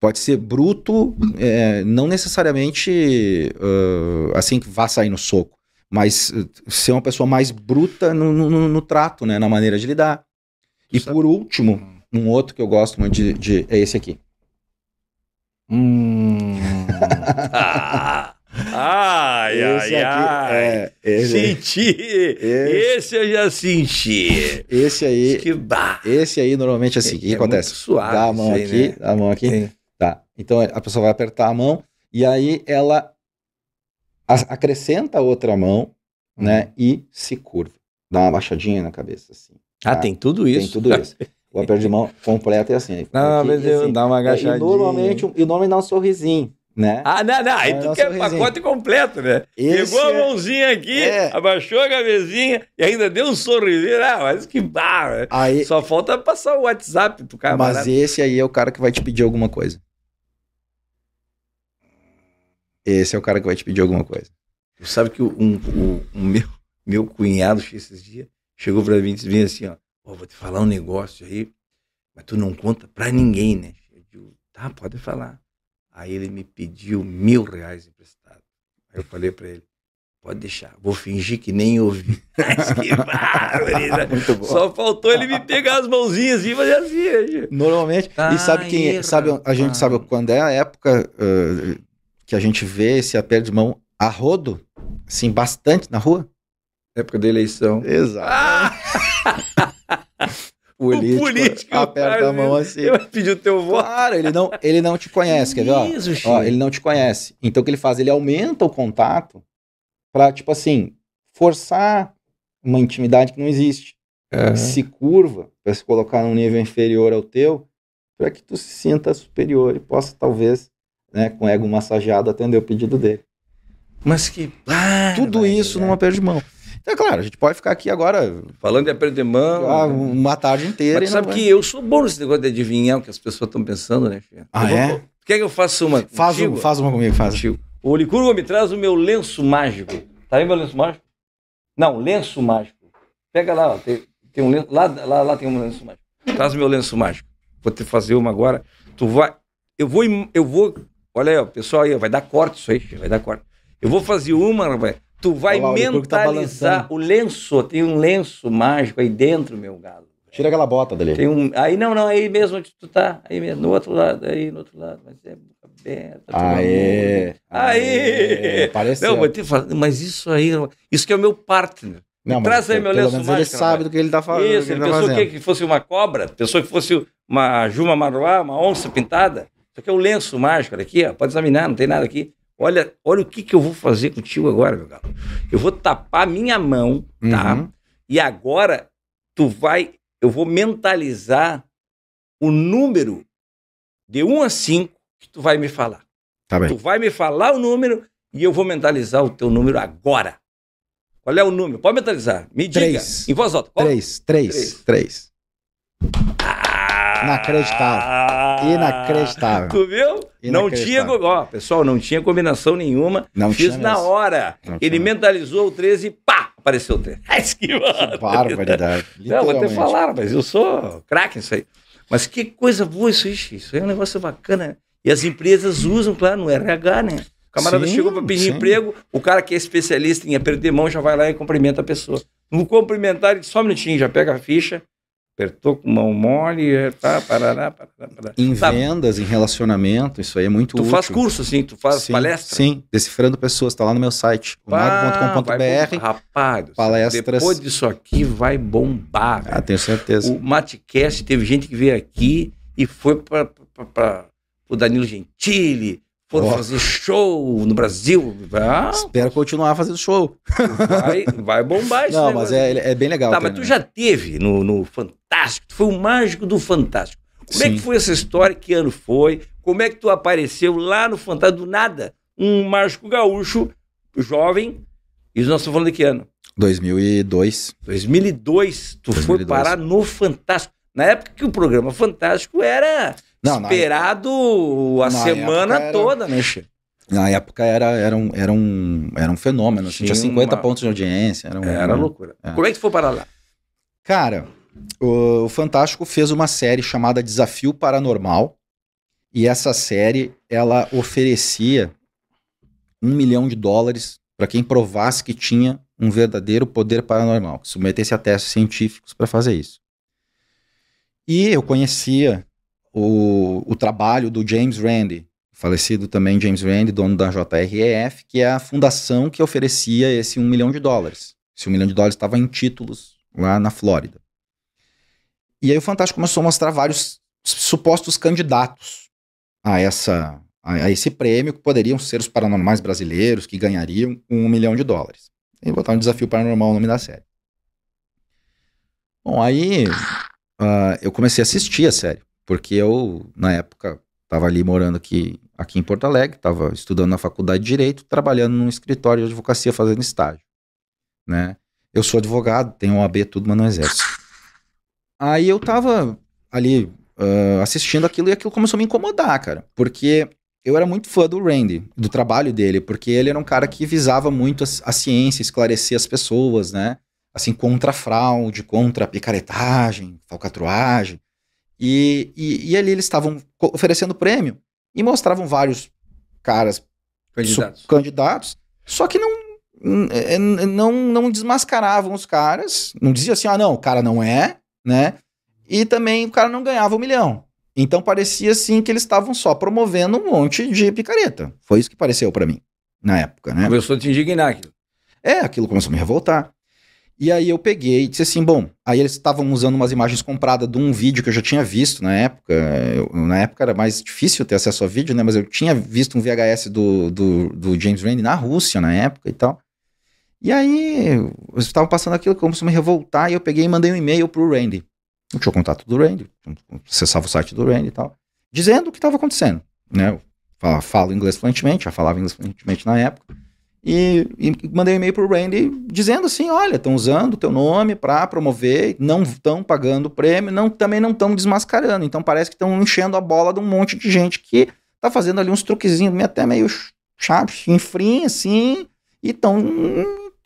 pode ser bruto, é, não necessariamente uh, assim que vá sair no soco, mas eh, ser uma pessoa mais bruta no, no, no trato, né, na maneira de lidar. E por último, um outro que eu gosto muito de, de é esse aqui. Hum. [LAUGHS] Ah. Ai, esse ai, aqui, ai. É, esse, senti. Esse, esse, eu já senti. Esse aí. Que Esse aí normalmente é assim. O é, que, é, é acontece? Suave dá a mão aí, aqui, né? dá a mão aqui. Tá. Então a pessoa vai apertar a mão e aí ela acrescenta a outra mão, uhum. né? E se curva. Dá uma baixadinha na cabeça, assim. Ah, tá? Ah, tem tudo isso. Tem tudo isso. o aperto de mão [LAUGHS] completo é assim. É Não, aqui, mas é assim. dá uma agachadinha. E normalmente, e normalmente dá um sorrisinho. Né? Ah, não, não. Aí é tu quer o pacote completo, né? Esse Pegou a é- mãozinha aqui, é... abaixou a cabezinha e ainda deu um sorrisinho. Ah, mas que barra. Né? Aí... Só falta passar o WhatsApp pro cara. Mas esse aí é o cara que vai te pedir alguma coisa. Esse é o cara que vai te pedir alguma coisa. Tu sabe que o um, um meu, meu cunhado esses dias chegou pra mim e disse assim, ó, vou te falar um negócio aí, mas tu não conta pra ninguém, né? Eu digo, tá, pode falar. Aí ele me pediu mil reais emprestado. Aí eu falei para ele, pode deixar, vou fingir que nem ouvi. [LAUGHS] que [LAUGHS] Só faltou ele me pegar as mãozinhas assim e fazer assim. Né, Normalmente, tá e sabe quem, é, erra, sabe, a tá. gente sabe quando é a época uh, que a gente vê esse aperto de mão a rodo, assim, bastante na rua? Época da eleição. Exato. Ah! [LAUGHS] político, o político aperta cara, a mão assim. Eu o teu voto. Claro, ele não, ele não te conhece, quer ver? Ó, ó, ele não te conhece. Então o que ele faz? Ele aumenta o contato para tipo assim, forçar uma intimidade que não existe. Uhum. Se curva para se colocar num nível inferior ao teu, para que tu se sinta superior e possa talvez, né, com ego massageado atender o pedido dele. Mas que ah, tudo isso é. numa perda de mão. Então, é claro, a gente pode ficar aqui agora. Falando de aprender mão. Ah, né? uma tarde inteira. Mas sabe vai... que é. eu sou bom nesse negócio de adivinhar o que as pessoas estão pensando, né, filho? Ah, eu é? Vou... Quer que eu faça uma? Faz, um, faz uma comigo, faz. Contigo. O Licurgo me traz o meu lenço mágico. Tá aí meu lenço mágico? Não, lenço mágico. Pega lá, ó, tem, tem, um lenço, lá, lá, lá tem um lenço mágico. Traz o meu lenço mágico. Vou te fazer uma agora. Tu vai. Eu vou. Eu vou. Olha aí, ó, pessoal aí, vai dar corte isso aí, vai dar corte. Eu vou fazer uma, vai. Tu vai tá mentalizar tá o lenço, tem um lenço mágico aí dentro, meu galo. Tira aquela bota dali. Tem um, aí não, não, aí mesmo onde tu tá, aí mesmo, no outro lado, aí no outro lado, mas é boca aberta. Aê, Aí. aê. Não, mas, mas isso aí, isso que é o meu partner. Não, mas Traz aí meu lenço mágico. ele sabe do que ele tá falando. Isso, que ele, ele tá pensou que, que fosse uma cobra, pensou que fosse uma juma maruá, uma onça pintada. Isso aqui é o lenço mágico, olha aqui, ó, pode examinar, não tem nada aqui. Olha, olha o que, que eu vou fazer contigo agora, meu galo. Eu vou tapar minha mão, tá? Uhum. E agora tu vai, eu vou mentalizar o número de 1 a 5 que tu vai me falar. Tá bem. Tu vai me falar o número e eu vou mentalizar o teu número agora. Qual é o número? Pode mentalizar. Me diga. Em voz alta. Qual? Três, três, três. três. Ah, Inacreditável. Inacreditável. Tu viu? Não tinha, ó, pessoal, não tinha combinação nenhuma. Não Fiz tinha na mesmo. hora. Não Ele tinha. mentalizou o 13 e pá! Apareceu o 13. [LAUGHS] que barbaridade. [LAUGHS] Não, vou até falar, mas eu sou craque nisso aí. Mas que coisa boa isso Isso aí é um negócio bacana. E as empresas usam, claro, no RH, né? O camarada sim, chegou para pedir sim. emprego, o cara que é especialista em aperto de mão já vai lá e cumprimenta a pessoa. No cumprimentar, ele só um minutinho, já pega a ficha, apertou com mão mole, é, tá, parará, parará, parará. Em Sabe? Tá vendas, em relacionamento, isso aí é muito Tu útil. faz curso, sim, tu faz sim, palestra. Sim, decifrando pessoas, tá lá no meu site, mago.com.br. Rapaz, palestras. depois disso aqui vai bombar. Ah, tenho certeza. O Matcast teve gente que veio aqui e foi para o Danilo Gentili, foram oh. fazer show no Brasil. Ah, Espero continuar fazendo show. Vai, vai bombar isso. Não, mas é, é, bem legal. Tá, mas tu já teve no, no Fantástico, tu foi o mágico do Fantástico. Como Sim. é que foi essa história? Que ano foi? Como é que tu apareceu lá no Fantástico do nada? Um mágico gaúcho, jovem, e nós estamos falando de que ano? 2002. 2002, tu 2002. foi parar no Fantástico. Na época que o programa Fantástico era não, esperado a semana toda. né? Na época era, era, um, era, um, era um fenômeno. Assim, tinha 50 uma... pontos de audiência. Era, um, era loucura. É. Como é que tu foi parar lá? Cara, o, o Fantástico fez uma série chamada Desafio Paranormal. E essa série, ela oferecia um milhão de dólares para quem provasse que tinha um verdadeiro poder paranormal, que submetesse a testes científicos para fazer isso. E eu conhecia o, o trabalho do James Randi, falecido também James Randi, dono da JREF, que é a fundação que oferecia esse um milhão de dólares. Esse um milhão de dólares estava em títulos lá na Flórida. E aí o Fantástico começou a mostrar vários supostos candidatos a, essa, a, esse prêmio, que poderiam ser os paranormais brasileiros que ganhariam um milhão de dólares. E botar um desafio paranormal no nome da série. Bom, aí uh, eu comecei a assistir a série. Porque eu, na época, estava ali morando aqui, aqui em Porto Alegre, estava estudando na faculdade de Direito, trabalhando num escritório de advocacia fazendo estágio. Né? Eu sou advogado, tenho OAB, tudo, mas não exerço. Aí eu estava ali uh, assistindo aquilo e aquilo começou a me incomodar, cara. Porque eu era muito fã do Randy, do trabalho dele, porque ele era um cara que visava muito a, ciência, esclarecer as pessoas, né? Assim, contra fraude, contra picaretagem, falcatruagem. E, e, e ali eles estavam oferecendo prêmio e mostravam vários caras candidatos, candidatos só que não, é, é, não, não desmascaravam os caras, não dizia assim, ah, não, o cara não é, né? E também o cara não ganhava um milhão. Então parecia assim que eles estavam só promovendo um monte de picareta. Foi isso que pareceu para mim na época, né? Começou a te indignar aquilo. É, aquilo começou a me revoltar. E aí eu peguei e disse assim, bom, aí eles estavam usando umas imagens compradas de um vídeo que eu já tinha visto na época. Eu, na época era mais difícil ter acesso a vídeo, né? Mas eu tinha visto um VHS do, do, do James Randi na Rússia na época e tal. E aí eles estavam passando aquilo, começou a me revoltar, e eu peguei e mandei um e-mail pro Randy. Eu tinha o contato do Randy, acessava o site do Randy e tal, dizendo o que estava acontecendo, né? Eu falo inglês fluentemente, já falava inglês fluentemente na época. E, e mandei um e-mail pro Randy dizendo assim: olha, estão usando o teu nome para promover, não estão pagando o prêmio, não, também não estão desmascarando. Então parece que estão enchendo a bola de um monte de gente que tá fazendo ali uns truquezinhos até meio chato, chinfrim, assim, e estão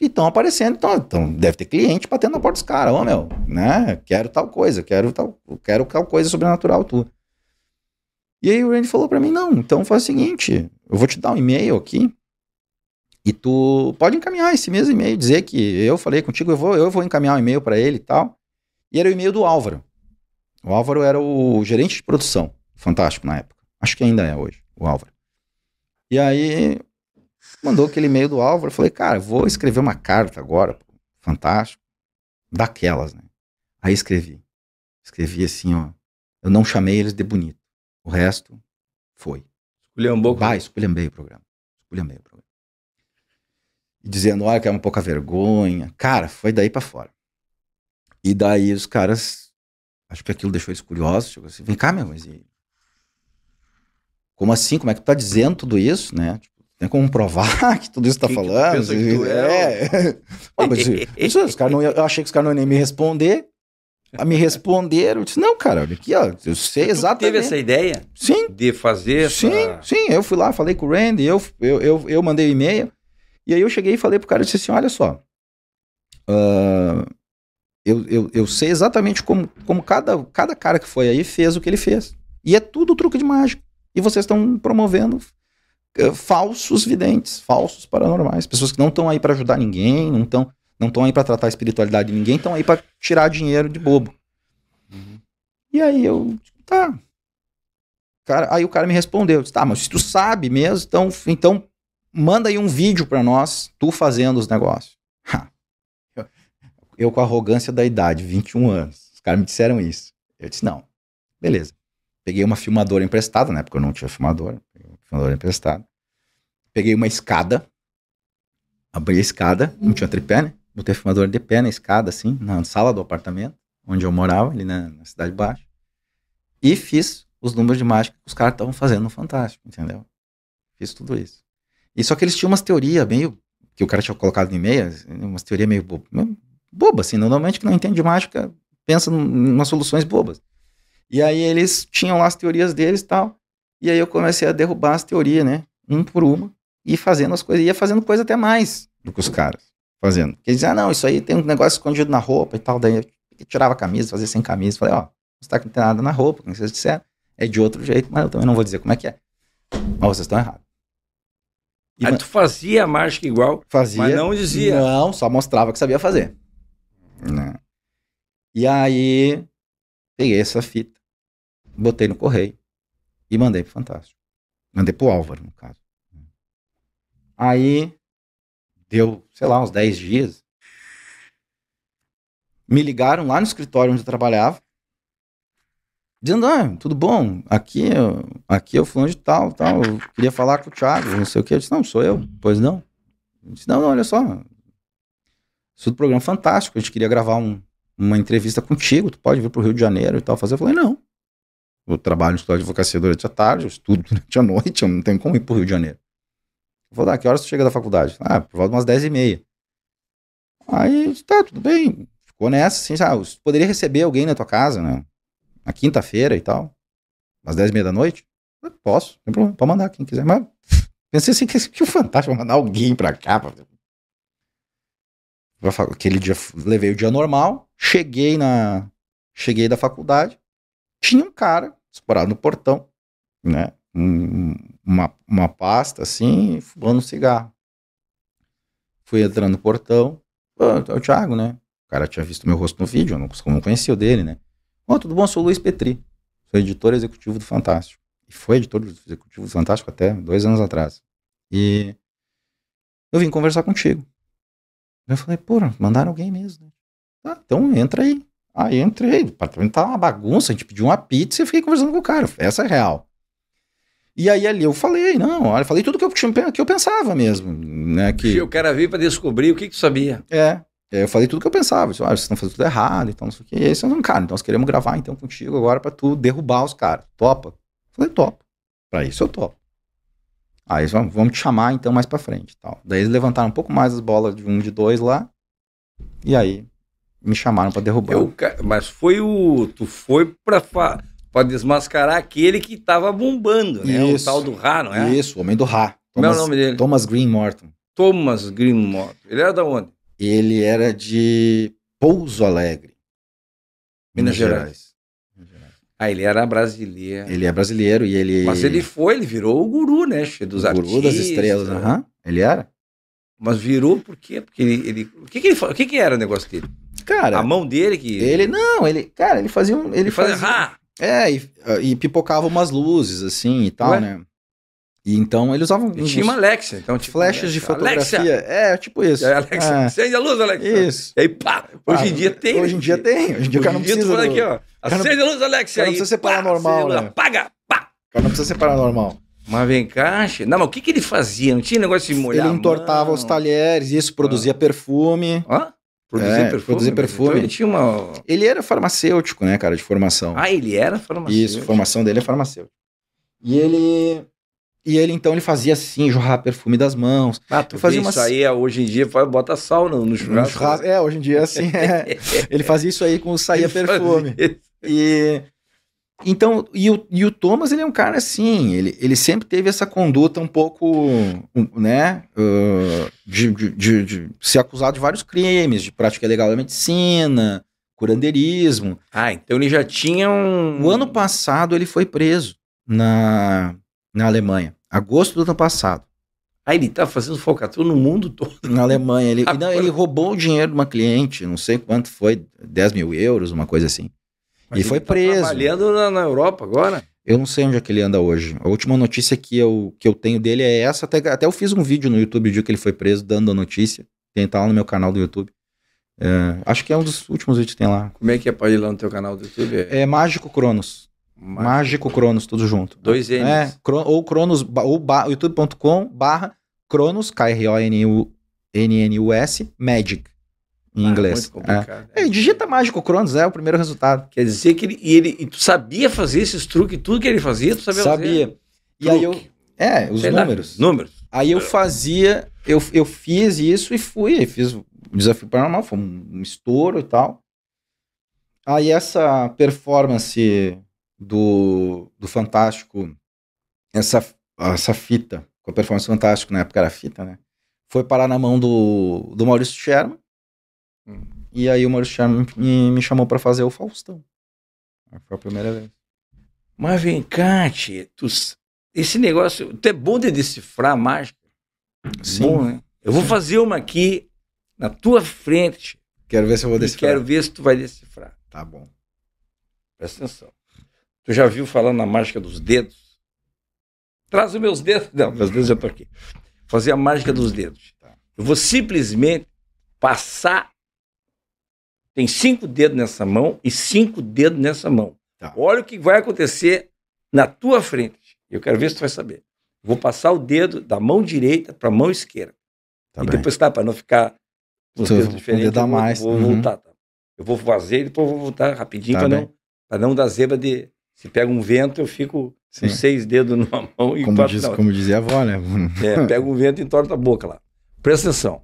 e estão aparecendo, então, então deve ter cliente batendo na porta dos caras, ô meu, né? Quero tal coisa, quero tal, quero tal coisa sobrenatural tua. E aí o Randy falou para mim: "Não, então faz o seguinte, eu vou te dar um e-mail aqui e tu pode encaminhar esse mesmo e-mail, dizer que eu falei contigo, eu vou, eu vou encaminhar um e-mail para ele e tal. E era o e-mail do Álvaro. O Álvaro era o gerente de produção, fantástico na época. Acho que ainda é hoje, o Álvaro. E aí mandou aquele e-mail do Álvaro, falei, cara, vou escrever uma carta agora, fantástico, daquelas, né? Aí escrevi. Escrevi assim, ó, eu não chamei eles de bonito. O resto foi. Esculhambou. Vai, esculhambei o programa. Esculhambei o programa dizendo, olha, que é uma pouca vergonha. Cara, foi daí para fora. E daí os caras, acho que aquilo deixou eles curiosos, chegou tipo assim, vem cá, meu, mas e... Como assim? Como é que tu tá dizendo tudo isso, né? Tipo, tem como provar [LAUGHS] que tudo isso tá que falando? Que assim, tu é. é. mas, isso, os cara não, eu achei que os caras não iam me responder. Me responderam, eu disse, não, cara, olha aqui, ó, eu sei tu exatamente. Teve essa ideia? Sim. De fazer essa... Sim, sim, eu fui lá, falei com o Randy, eu, eu, eu, eu mandei o um e-mail. E aí eu cheguei e falei pro cara, e disse assim, olha só, uh, eu, eu, eu sei exatamente como, como cada, cada cara que foi aí fez o que ele fez. E é tudo truque de mágica. E vocês estão promovendo uh, falsos videntes, falsos paranormais, pessoas que não estão aí para ajudar ninguém, não estão não estão aí para tratar a espiritualidade de ninguém, estão aí para tirar dinheiro de bobo. Uhum. E aí eu, tá. Cara, aí o cara me respondeu, disse, tá, mas se tu sabe mesmo, então, então manda aí um vídeo para nós, tu fazendo os negócios. Eu com a arrogância da idade, 21 anos. Os caras me disseram isso. Eu disse, não. Beleza. Peguei uma filmadora emprestada, na né, época eu não tinha filmadora. Peguei uma filmadora emprestada. Peguei uma escada. Abri a escada, não tinha tripé, né? Botei a filmadora de pé na escada, assim, na sala do apartamento, onde eu morava, ali na, na Cidade Baixa. E fiz os números de mágica que os caras estavam fazendo no Fantástico, entendeu? Fiz tudo isso. E só que eles tinham umas teorias meio. que o cara tinha colocado no e-mail, umas teorias meio bo boba, assim. Normalmente que não entende mágica pensa umas soluções bobas. E aí eles tinham lá as teorias deles e tal. E aí eu comecei a derrubar as teorias, né? Um por uma. E fazendo as coisas. Ia fazendo coisa até mais do que os caras fazendo. Porque eles diziam, ah, não, isso aí tem um negócio escondido na roupa e tal. Daí eu tirava a camisa, fazia sem camisa. Falei, ó, oh, não tá com nada na roupa, como vocês disseram. É de outro jeito, mas eu também não vou dizer como é que é. Mas vocês estão errados. E Aí tu fazia a mágica igual, fazia, mas não dizia. Não, só mostrava que sabia fazer. Não. Né? E aí, peguei essa fita, botei no correio e mandei pro Fantástico. Mandei pro Álvaro, no caso. Aí, deu, sei lá, uns 10 dias. Me ligaram lá no escritório onde eu trabalhava dizendo, ah, tudo bom, aqui, aqui é o fulano de tal, tal, eu queria falar com o Thiago, não sei o que. Eu disse, não, sou eu. Pois não. Eu disse, não, não, olha só. Isso é um programa fantástico, a gente queria gravar um, uma entrevista contigo, tu pode vir pro Rio de Janeiro e tal, fazer. Eu falei, não. Eu trabalho no escritório de advocacia durante a tarde, eu estudo durante a noite, eu não tenho como ir pro Rio de Janeiro. Eu falei, ah, tá, que horas tu chega da faculdade? Ah, por volta de umas dez e meia. Aí, tá, tudo bem. Ficou nessa, assim, ah, poderia receber alguém na tua casa, né? na quinta-feira e tal, às dez e meia da noite, eu posso, tem problema, pode mandar quem quiser. Mas [LAUGHS] pensei assim, que, que o fantástico mandar alguém pra cá. Pra... Aquele dia, levei o dia normal, cheguei na, cheguei da faculdade, tinha um cara parado no portão, né? Um, uma, uma pasta assim, fumando um cigarro. Fui entrando no portão, é o Thiago, né? O cara tinha visto meu rosto no vídeo, eu não, não conhecia o dele, né? Oh, tudo bom? Sou o Luiz Petri. Sou editor executivo do Fantástico. E foi editor executivo do Fantástico até dois anos atrás. E eu vim conversar contigo. Eu falei, pô, mandaram alguém mesmo. Né? Ah, então entra aí. Aí ah, entrei. O apartamento tava tá uma bagunça, a gente pediu uma pizza e fiquei conversando com o cara. Essa é real. E aí ali eu falei, não, olha, falei tudo que eu, que eu pensava mesmo, né? Que... [LAUGHS] o cara veio para descobrir o que, que tu sabia. É, eu falei tudo que eu pensava. disse, ah, vocês estão fazendo tudo errado, então não sei o E aí eles falaram, cara, então nós queremos gravar então contigo agora pra tu derrubar os caras. Topa? Eu falei, topo. Pra isso eu topo. Aí eles vão, vamos te chamar então mais pra frente tal. Daí eles levantaram um pouco mais as bolas de um de dois lá. E aí me chamaram pra derrubar. Eu, mas foi o. Tu foi pra. para desmascarar aquele que estava bombando, né? Isso, o tal do Ra, não é? Isso, o homem do Ra. Thomas, Como é o nome dele? Thomas Green Morton. Thomas Green Morton. Ele era da onde? ele era de Pouso Alegre, Minas, Minas Gerais. Gerais. Ah, ele era brasileiro. Ele é brasileiro e ele. Mas ele foi, ele virou o guru, né? Dos o artistas. Guru das estrelas, aham. Né? Uhum. Ele era. Mas virou por quê? Porque ele. ele... O, que, que, ele, o que, que era o negócio dele? Cara. A mão dele que. Ele, não, ele. Cara, ele fazia um. Ele, ele fazia. fazia... É, e, e, pipocava umas luzes, assim e tal, Ué? né? E então eles usavam. E tinha uma Alexa. Então, tipo, flechas Alexa. de fotografia. Alexa. É, tipo isso. É, Alexa, ah. acende a luz, Alexa. Isso. E aí, pá, pá hoje em dia tem. Né? Hoje em dia tem. Hoje em dia o cara não dia precisa. Do... Aqui, ó, acende não... a luz, Alexa. O cara não precisa ser paranormal. Né? Apaga, pá. O cara não precisa ser paranormal. Mas vem cá, não, mas o que, que ele fazia? Não tinha negócio de molhar? Ele entortava os talheres, isso ah. produzia ah. perfume. Hã? Produzir é, perfume. Produzir então perfume. Então ele tinha uma. Ele era farmacêutico, né, cara, de formação. Ah, ele era farmacêutico. Isso, a formação dele é farmacêutico. E ele e ele, então, ele fazia assim, jorrar perfume das mãos. Ah, tu fazia umas... isso aí, é, hoje em dia, bota sal no, no churrasco. Né? é, hoje em dia, é assim, é. [LAUGHS] ele fazia isso aí com saía perfume. E... Então, e o, e o Thomas, ele é um cara assim, ele, ele sempre teve essa conduta um pouco, né, uh, de, de, de, de, ser acusado de vários crimes, de prática ilegal da medicina, curanderismo. Ah, então ele já tinha um... O ano passado ele foi preso na, na Alemanha agosto do ano passado. Aí ah, ele tá fazendo falcatrua no mundo todo. Na Alemanha. Ele, não, ele roubou o dinheiro de uma cliente, não sei quanto foi, 10 mil euros, uma coisa assim. Mas e ele foi tá preso. trabalhando na, na, Europa agora? Eu não sei onde é que ele anda hoje. A última notícia que eu, que eu tenho dele é essa. Até, até eu fiz um vídeo no YouTube de que ele foi preso, dando a notícia. Tem tá lá no meu canal do YouTube. É, acho que é um dos últimos vídeos que tem lá. Como é que é pra ir lá no teu canal do YouTube? É, é Mágico Cronos. Mágico, Mágico Cronos, tudo junto. Dois é, N's. É, ou Cronos, ou youtube.com barra Cronos, K-R-O-N-N-U-S, Magic, em ah, inglês. É. É, né? digita Mágico Cronos, é o primeiro resultado. Quer dizer que ele, e ele e tu sabia fazer esses truques, tudo que ele fazia, tu sabia, sabia. fazer? Sabia. E Truque. É, aí eu... É, os Sei números. Lá, números. Aí eu fazia, eu, eu fiz isso e fui, fiz o desafio paranormal, foi um, um estouro e tal. Aí essa performance do, do Fantástico, essa, essa fita, com a performance fantástico na época era fita, né? Foi parar na mão do, do Maurício Sherman. Hum. E aí o Maurício Sherman me, me chamou para fazer o Faustão. Foi a primeira vez. Mas vem cá, tu, esse negócio, tu é bom de decifrar mágica. Sim. Bom, né? Eu vou fazer uma aqui na tua frente. Quero ver se eu vou decifrar. Quero ver se tu vai decifrar. Tá bom. Presta atenção. Tu já viu falando na mágica dos dedos? Traz os meus dedos. Não, meus dedos eu tô aqui. Fazer a mágica dos dedos. Tá? Eu vou simplesmente passar. Tem cinco dedos nessa mão e cinco dedos nessa mão. Tá. Olha o que vai acontecer na tua frente. Eu quero ver se tu vai saber. Vou passar o dedo da mão direita para a mão esquerda. Tá e bem. depois, tá, para não ficar com os dedos diferentes, dar eu vou, mais. vou uhum. voltar. Tá? Eu vou fazer e depois vou voltar rapidinho tá para não, pra não dar zebra de, se pega um vento, eu fico Sim. com seis dedos [LAUGHS] numa mão e como diz, Como dizia a avó, né? [LAUGHS] é, pega um vento e entorta a boca lá. Presta atenção.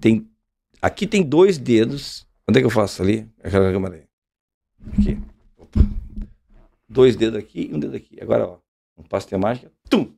Tem, aqui tem dois dedos. Onde é que eu faço ali? Aquela câmera aí. Aqui. Opa. Dois dedos aqui e um dedo aqui. Agora, ó. Um passo de mágica. Tum!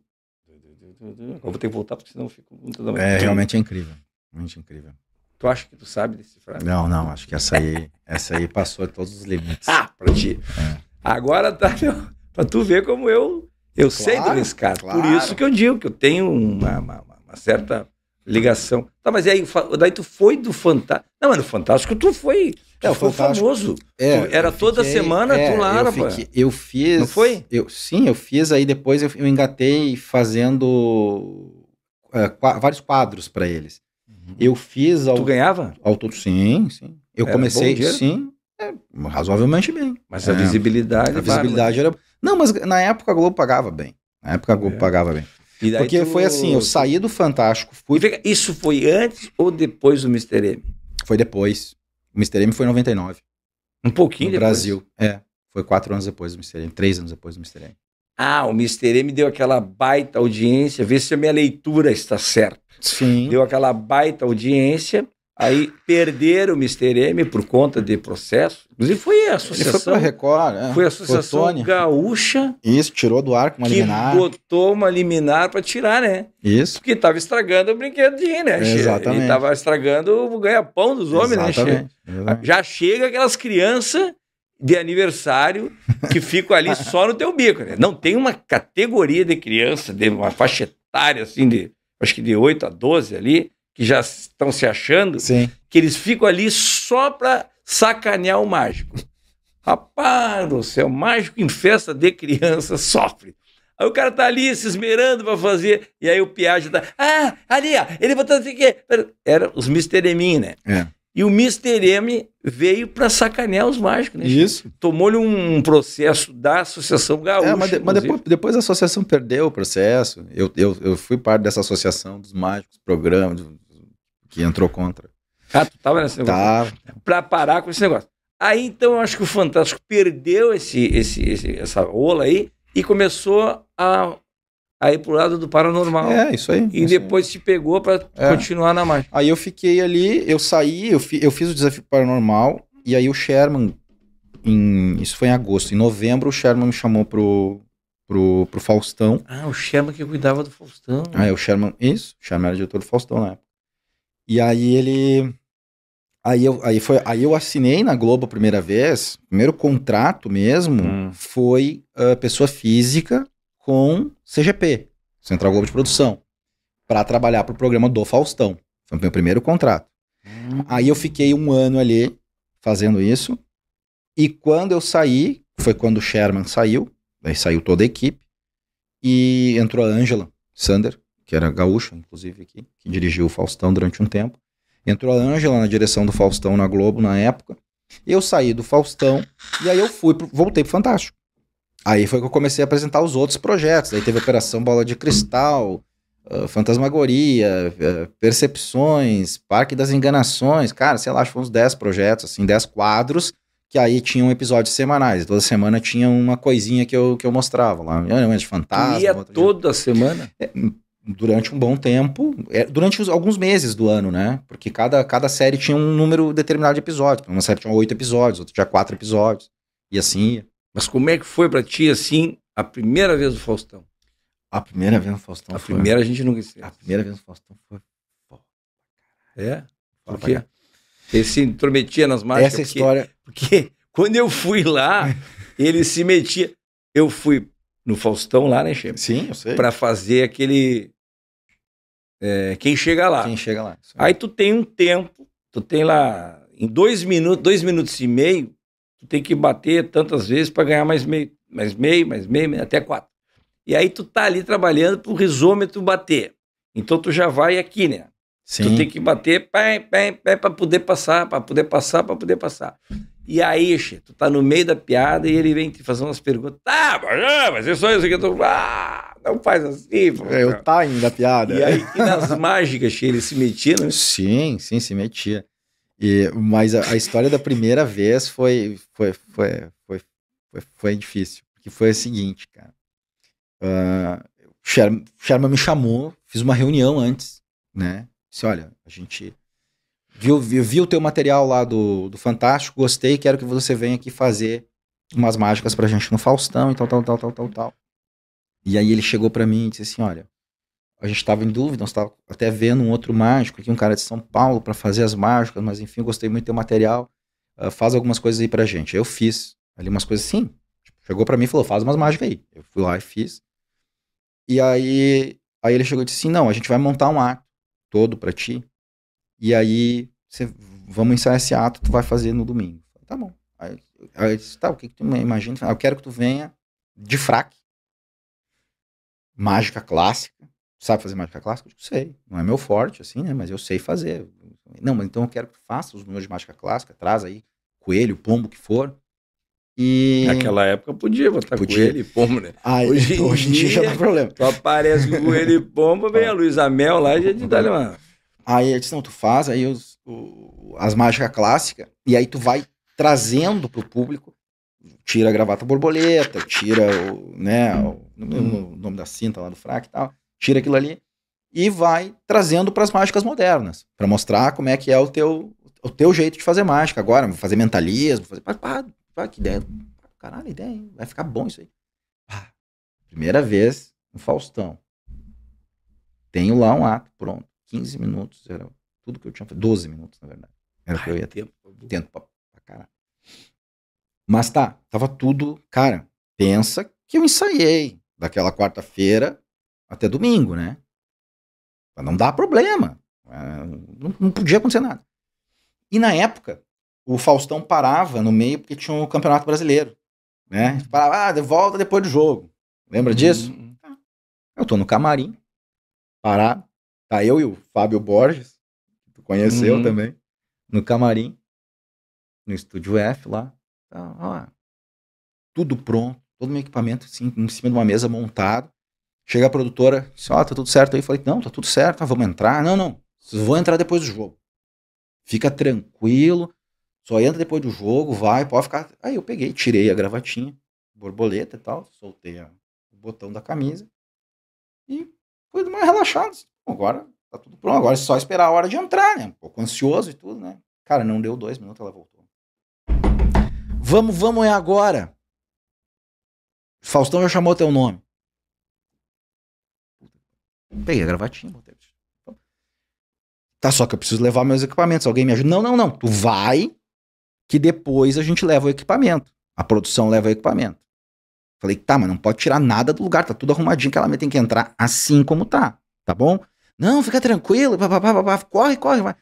vou ter que voltar, porque senão eu fico muito da É, realmente é incrível. Muito é incrível. Tu acha que tu sabe desse frase? Não, não, acho que essa aí, essa aí passou todos os limites. Ah, pra ti. É. Agora tá, [LAUGHS] para tu ver como eu eu claro, sei do riscado. Claro. Por isso que eu digo que eu tenho uma, uma, uma certa ligação. Tá, mas aí, daí tu foi do Fantástico. Não, mas no Fantástico tu foi. Tu é, foi famoso. É, tu, era toda semana é, tu lá, eu, fiquei, eu fiz. Não foi? Eu, sim, eu fiz. Aí depois eu, eu engatei fazendo é, vários quadros para eles. Uhum. Eu fiz. Ao, tu ganhava? Ao todo, sim, sim. Eu era comecei. Sim, é, razoavelmente bem. Mas a é. visibilidade. A visibilidade né? era. Não, mas na época a Globo pagava bem. Na época a Globo é. pagava bem. Porque tu... foi assim, eu saí do Fantástico, fui. Isso foi antes ou depois do Mr. M? Foi depois. O Mr. M foi em 99. Um pouquinho no depois. Brasil. É. Foi quatro anos depois do Mr. M, três anos depois do Mr. M. Ah, o Mr. M deu aquela baita audiência, vê se a minha leitura está certa. Sim. Deu aquela baita audiência Aí perderam o Mr. M por conta de processo. Inclusive foi a associação. Ele foi Record, é. Foi a associação gaúcha. Isso, tirou do ar com uma que liminar. botou uma liminar para tirar, né? Isso. Porque tava estragando o brinquedinho, né? Exatamente. Ele tava estragando o ganha-pão dos homens, né, Exatamente. né? Exatamente. Já chega aquelas crianças de aniversário que ficam ali [LAUGHS] só no teu bico, né? Não tem uma categoria de criança, de uma faixa etária assim de acho que de 8 a 12 ali que já estão se achando, Sim. que eles ficam ali só para sacanear o mágico. Rapaz do céu, mágico em festa de criança sofre. Aí o cara tá ali se esmerando para fazer, e aí o Piaget tá. Ah, ali, ó, ele botou assim que. Era os Mr. M, né? É. E o Mr. M veio para sacanear os mágicos, né? Isso. Tomou-lhe um processo da Associação Gaúcha. É, mas, de, mas depois, depois, a associação perdeu o processo. Eu, eu, eu fui parte dessa associação dos mágicos, programa, que entrou contra. Ah, tu tava nesse negócio? Tava. Pra parar com esse negócio. Aí então eu acho que o Fantástico perdeu esse, esse, esse essa rola aí e começou a, a ir pro lado do paranormal. É, isso aí. E isso depois aí. te pegou pra é. continuar na mágica. Aí eu fiquei ali, eu saí, eu, fi, eu fiz o desafio paranormal e aí o Sherman, em, isso foi em agosto, em novembro o Sherman me chamou pro, pro, pro Faustão. Ah, o Sherman que cuidava do Faustão. Ah, é, o Sherman, isso, o Sherman era diretor do Faustão na época. E aí ele. Aí eu, aí, foi, aí eu assinei na Globo a primeira vez, primeiro contrato mesmo hum. foi uh, pessoa física com CGP, Central Globo de Produção, para trabalhar para o programa do Faustão. Foi o meu primeiro contrato. Hum. Aí eu fiquei um ano ali fazendo isso. E quando eu saí, foi quando o Sherman saiu, aí saiu toda a equipe, e entrou a Angela Sander, que era gaúcha, inclusive, aqui, que dirigiu o Faustão durante um tempo. Entrou a Ângela na direção do Faustão na Globo na época. Eu saí do Faustão e aí eu fui, pro, voltei pro Fantástico. Aí foi que eu comecei a apresentar os outros projetos. Aí teve Operação Bola de Cristal, uh, Fantasmagoria, uh, Percepções, Parque das Enganações. Cara, sei lá, acho que foram uns 10 projetos, assim, 10 quadros, que aí tinham episódios semanais. Toda semana tinha uma coisinha que eu, que eu mostrava lá. Eu era de fantasma. ia toda dia. semana? É, durante um bom tempo, é, durante os, alguns meses do ano, né? Porque cada, cada série tinha um número determinado de episódios. Uma série tinha oito episódios, outra tinha quatro episódios, e assim ia. Mas como é que foi para ti, assim, a primeira vez do Faustão? A primeira vez no Faustão. A foi... primeira a gente nunca esquece. A primeira vez no Faustão foi. É? Por quê? Ele se intrometia nas marcas. Essa porque, história. Porque quando eu fui lá, [LAUGHS] ele se metia. Eu fui no Faustão lá, né, Chema? Sim, eu sei. Pra fazer aquele. É, quem chega lá. Quem chega lá. Aí tu tem um tempo, tu tem lá. Em dois minutos, dois minutos e meio, tu tem que bater tantas vezes para ganhar mais meio, mais meio, mais meio, até quatro. E aí tu tá ali trabalhando pro risômetro bater. Então tu já vai aqui, né? Sim. Tu tem que bater pé, pé, pé, para poder passar, para poder passar, para poder passar. E aí, che, tu tá no meio da piada e ele vem te fazer umas perguntas. ah, mas, é, só isso que isso aqui. Tu, ah, não faz assim. Pô, é, o timing da piada. E aí, e nas [LAUGHS] mágicas, che, ele se metia, né? Sim, sim, se metia. E, mas a, a história da primeira vez foi, foi, foi, foi, foi, foi difícil. Que foi a seguinte, cara. Uh, o Sherman me chamou, fiz uma reunião antes, né? Disse, olha, a gente Vi, viu viu o teu material lá do, do Fantástico, gostei, quero que você venha aqui fazer umas mágicas pra gente no Faustão e tal, tal, tal, tal, tal, tal. E aí ele chegou para mim e disse assim, olha, a gente estava em dúvida, nós estava até vendo um outro mágico aqui, um cara de São Paulo para fazer as mágicas, mas enfim, gostei muito do teu material, uh, faz algumas coisas aí pra gente. Eu fiz ali umas coisas assim, chegou para mim e falou, faz umas mágicas aí. Eu fui lá e fiz. E aí, aí ele chegou e disse assim, não, a gente vai montar um ato todo para ti, e aí, você, vamos ensaiar esse ato, tu vai fazer no domingo. Tá bom. Aí, aí eu disse, tá, o que, que tu imagina? Eu quero que tu venha de fraque, mágica clássica. Sabe fazer mágica clássica? Eu sei. Não é meu forte, assim, né? Mas eu sei fazer. Não, mas então eu quero que tu faça os números de mágica clássica, traz aí coelho, pombo, o que for. E... Naquela época podia botar podia. coelho e pombo, né? Ai, hoje, em dia, dia dá problema. Só aparece coelho e pombo, vem a Luísa Mel lá e a gente dá uma... Aí ele disse, não, tu faz aí os, o, as mágicas clássicas, e aí tu vai trazendo pro público, tira a gravata borboleta, tira o, né, o, o uhum. nome da cinta lá do fraco e tal, tira aquilo ali, e vai trazendo para as mágicas modernas, para mostrar como é que é o teu, o teu jeito de fazer mágica agora, fazer mentalismo, fazer, pá, pá, pá que ideia, caralho, ideia, hein? vai ficar bom isso aí. Pá. Primeira vez no Faustão. Tenho lá um ato, pronto. 15 minutos, era tudo que eu tinha feito. 12 minutos, na verdade. Era o que eu ah, ia ter. É tempo, tá tempo pra, pra caralho. Mas tá, tava tudo. Cara, pensa que eu ensaiei daquela quarta-feira até domingo, né? Pra não dar problema. É, não, não podia acontecer nada. E na época, o Faustão parava no meio porque tinha o um Campeonato Brasileiro. Né? Parava, ah, volta depois do jogo. Lembra uhum, disso? Uhum. Eu tô no camarim, parado. Tá eu e o Fábio Borges, que tu conheceu uhum. também, no camarim, no estúdio F lá. Tá, ó, tudo pronto, todo o meu equipamento assim, em cima de uma mesa montado. Chega a produtora, disse, ó, oh, tá tudo certo aí. Falei, não, tá tudo certo, ah, vamos entrar. Não, não, vocês vão entrar depois do jogo. Fica tranquilo, só entra depois do jogo, vai, pode ficar. Aí eu peguei, tirei a gravatinha, borboleta e tal, soltei a, o botão da camisa e fui mais relaxado agora tá tudo pronto, agora é só esperar a hora de entrar, né? Um pouco ansioso e tudo, né? Cara, não deu dois minutos, ela voltou. Vamos, vamos, é agora. Faustão já chamou teu nome. Peguei a gravatinha, botei. Tá, só que eu preciso levar meus equipamentos. Alguém me ajuda? Não, não, não. Tu vai, que depois a gente leva o equipamento. A produção leva o equipamento. Falei, tá, mas não pode tirar nada do lugar, tá tudo arrumadinho, que ela tem que entrar assim como tá, tá bom? Não, fica tranquilo, pá, pá, pá, pá, corre, corre, vai.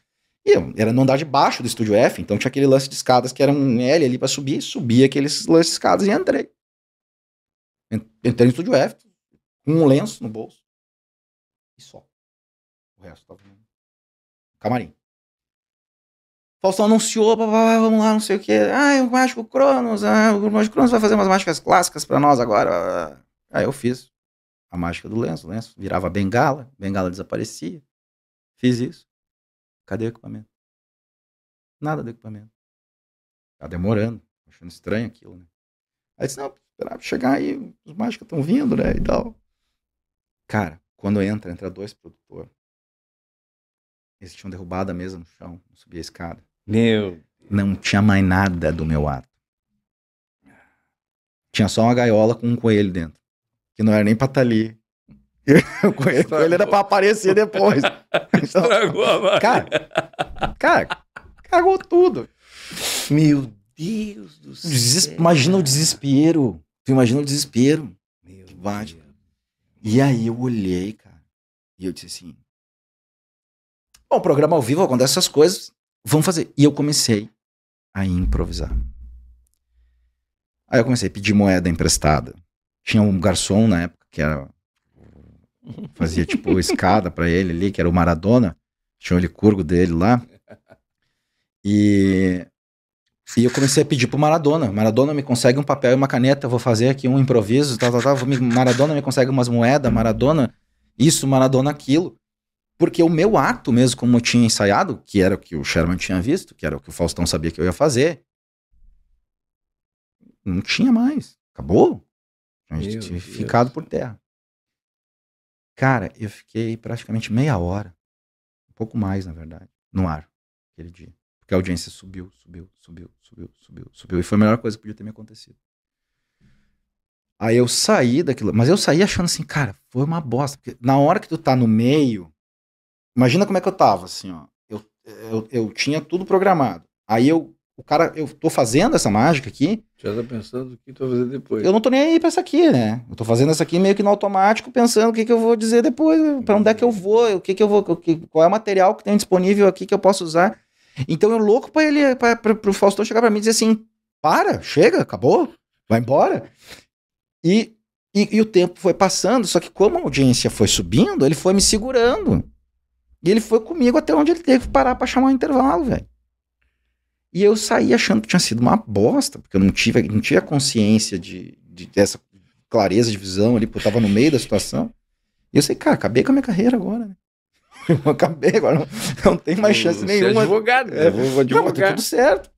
E eu, era no andar de baixo do estúdio F, então tinha aquele lance de escadas que era um L ali para subir, subia aqueles lances de escadas e entrei. Entrei no estúdio F, com um lenço no bolso. E só. O resto tava no camarim. Faustão anunciou, vamos lá, não sei o quê. Ah, é o Mágico Cronos, ah, o Mágico Cronos vai fazer umas mágicas clássicas para nós agora. Ah, eu fiz a mágica do lenço, o lenço virava bengala, bengala desaparecia. Fiz isso. Cadê o equipamento? Nada do equipamento. Tá demorando, achando estranho aquilo, né? Aí disse, não, esperava chegar aí, os mágicos estão vindo, né, e tal. Cara, quando entra, entra dois produtores. Eles tinham derrubado a mesa no chão, subi a escada. Meu. Não tinha mais nada do meu ato. Tinha só uma gaiola com um coelho dentro que não era nem pra estar tá ali. Eu [LAUGHS] conheço ele era pra aparecer depois. [LAUGHS] Então, Estragou a marca. Cara, cara, cagou tudo. Meu Deus do céu. Imagina o desespero. Tu imagina o desespero. Meu Deus. E aí eu olhei, cara, e eu disse assim: Bom, programa ao vivo acontece essas coisas, vamos fazer. E eu comecei a improvisar. Aí eu comecei a pedir moeda emprestada. Tinha um garçom na época que era. Fazia tipo [LAUGHS] escada para ele ali, que era o Maradona. Tinha o licurgo dele lá. E. E eu comecei a pedir pro Maradona. Maradona me consegue um papel e uma caneta, vou fazer aqui um improviso, tal, tal, tal. Maradona me consegue umas moedas, Maradona isso, Maradona aquilo. Porque o meu ato mesmo, como eu tinha ensaiado, que era o que o Sherman tinha visto, que era o que o Faustão sabia que eu ia fazer, não tinha mais. Acabou tinha ficado por terra. Cara, eu fiquei praticamente meia hora, um pouco mais, na verdade, no ar aquele dia. Porque a audiência subiu, subiu, subiu, subiu, subiu, subiu. E foi a melhor coisa que podia ter me acontecido. Aí eu saí daquilo, mas eu saí achando assim, cara, foi uma bosta. Porque na hora que tu tá no meio, imagina como é que eu tava, assim, ó. Eu, eu, eu tinha tudo programado. Aí eu o cara, eu tô fazendo essa mágica aqui. Já tá pensando o que tu vai fazer depois. Eu não tô nem aí pra essa aqui, né? Eu tô fazendo essa aqui meio que no automático, pensando o que, que eu vou dizer depois, para onde é que eu uhum. vou, o que, que eu vou, que, qual é o material que tem disponível aqui que eu posso usar. Então eu louco para ele, pra, pra, pro Faustão chegar para mim e dizer assim: para, chega, acabou, vai embora. E, e, e o tempo foi passando, só que como a audiência foi subindo, ele foi me segurando. E ele foi comigo até onde ele teve que parar pra chamar o intervalo, velho. E eu saí achando que tinha sido uma bosta, porque eu não tive, não tinha consciência de, de, dessa clareza de visão ali, porque eu tava no meio da situação. E eu sei, cara, acabei com a minha carreira agora, né? [LAUGHS] Eu acabei agora, não, não tem mais é chance eu, nenhuma. Advogado, é, né? vou, vou advogar. Não, tá tudo certo.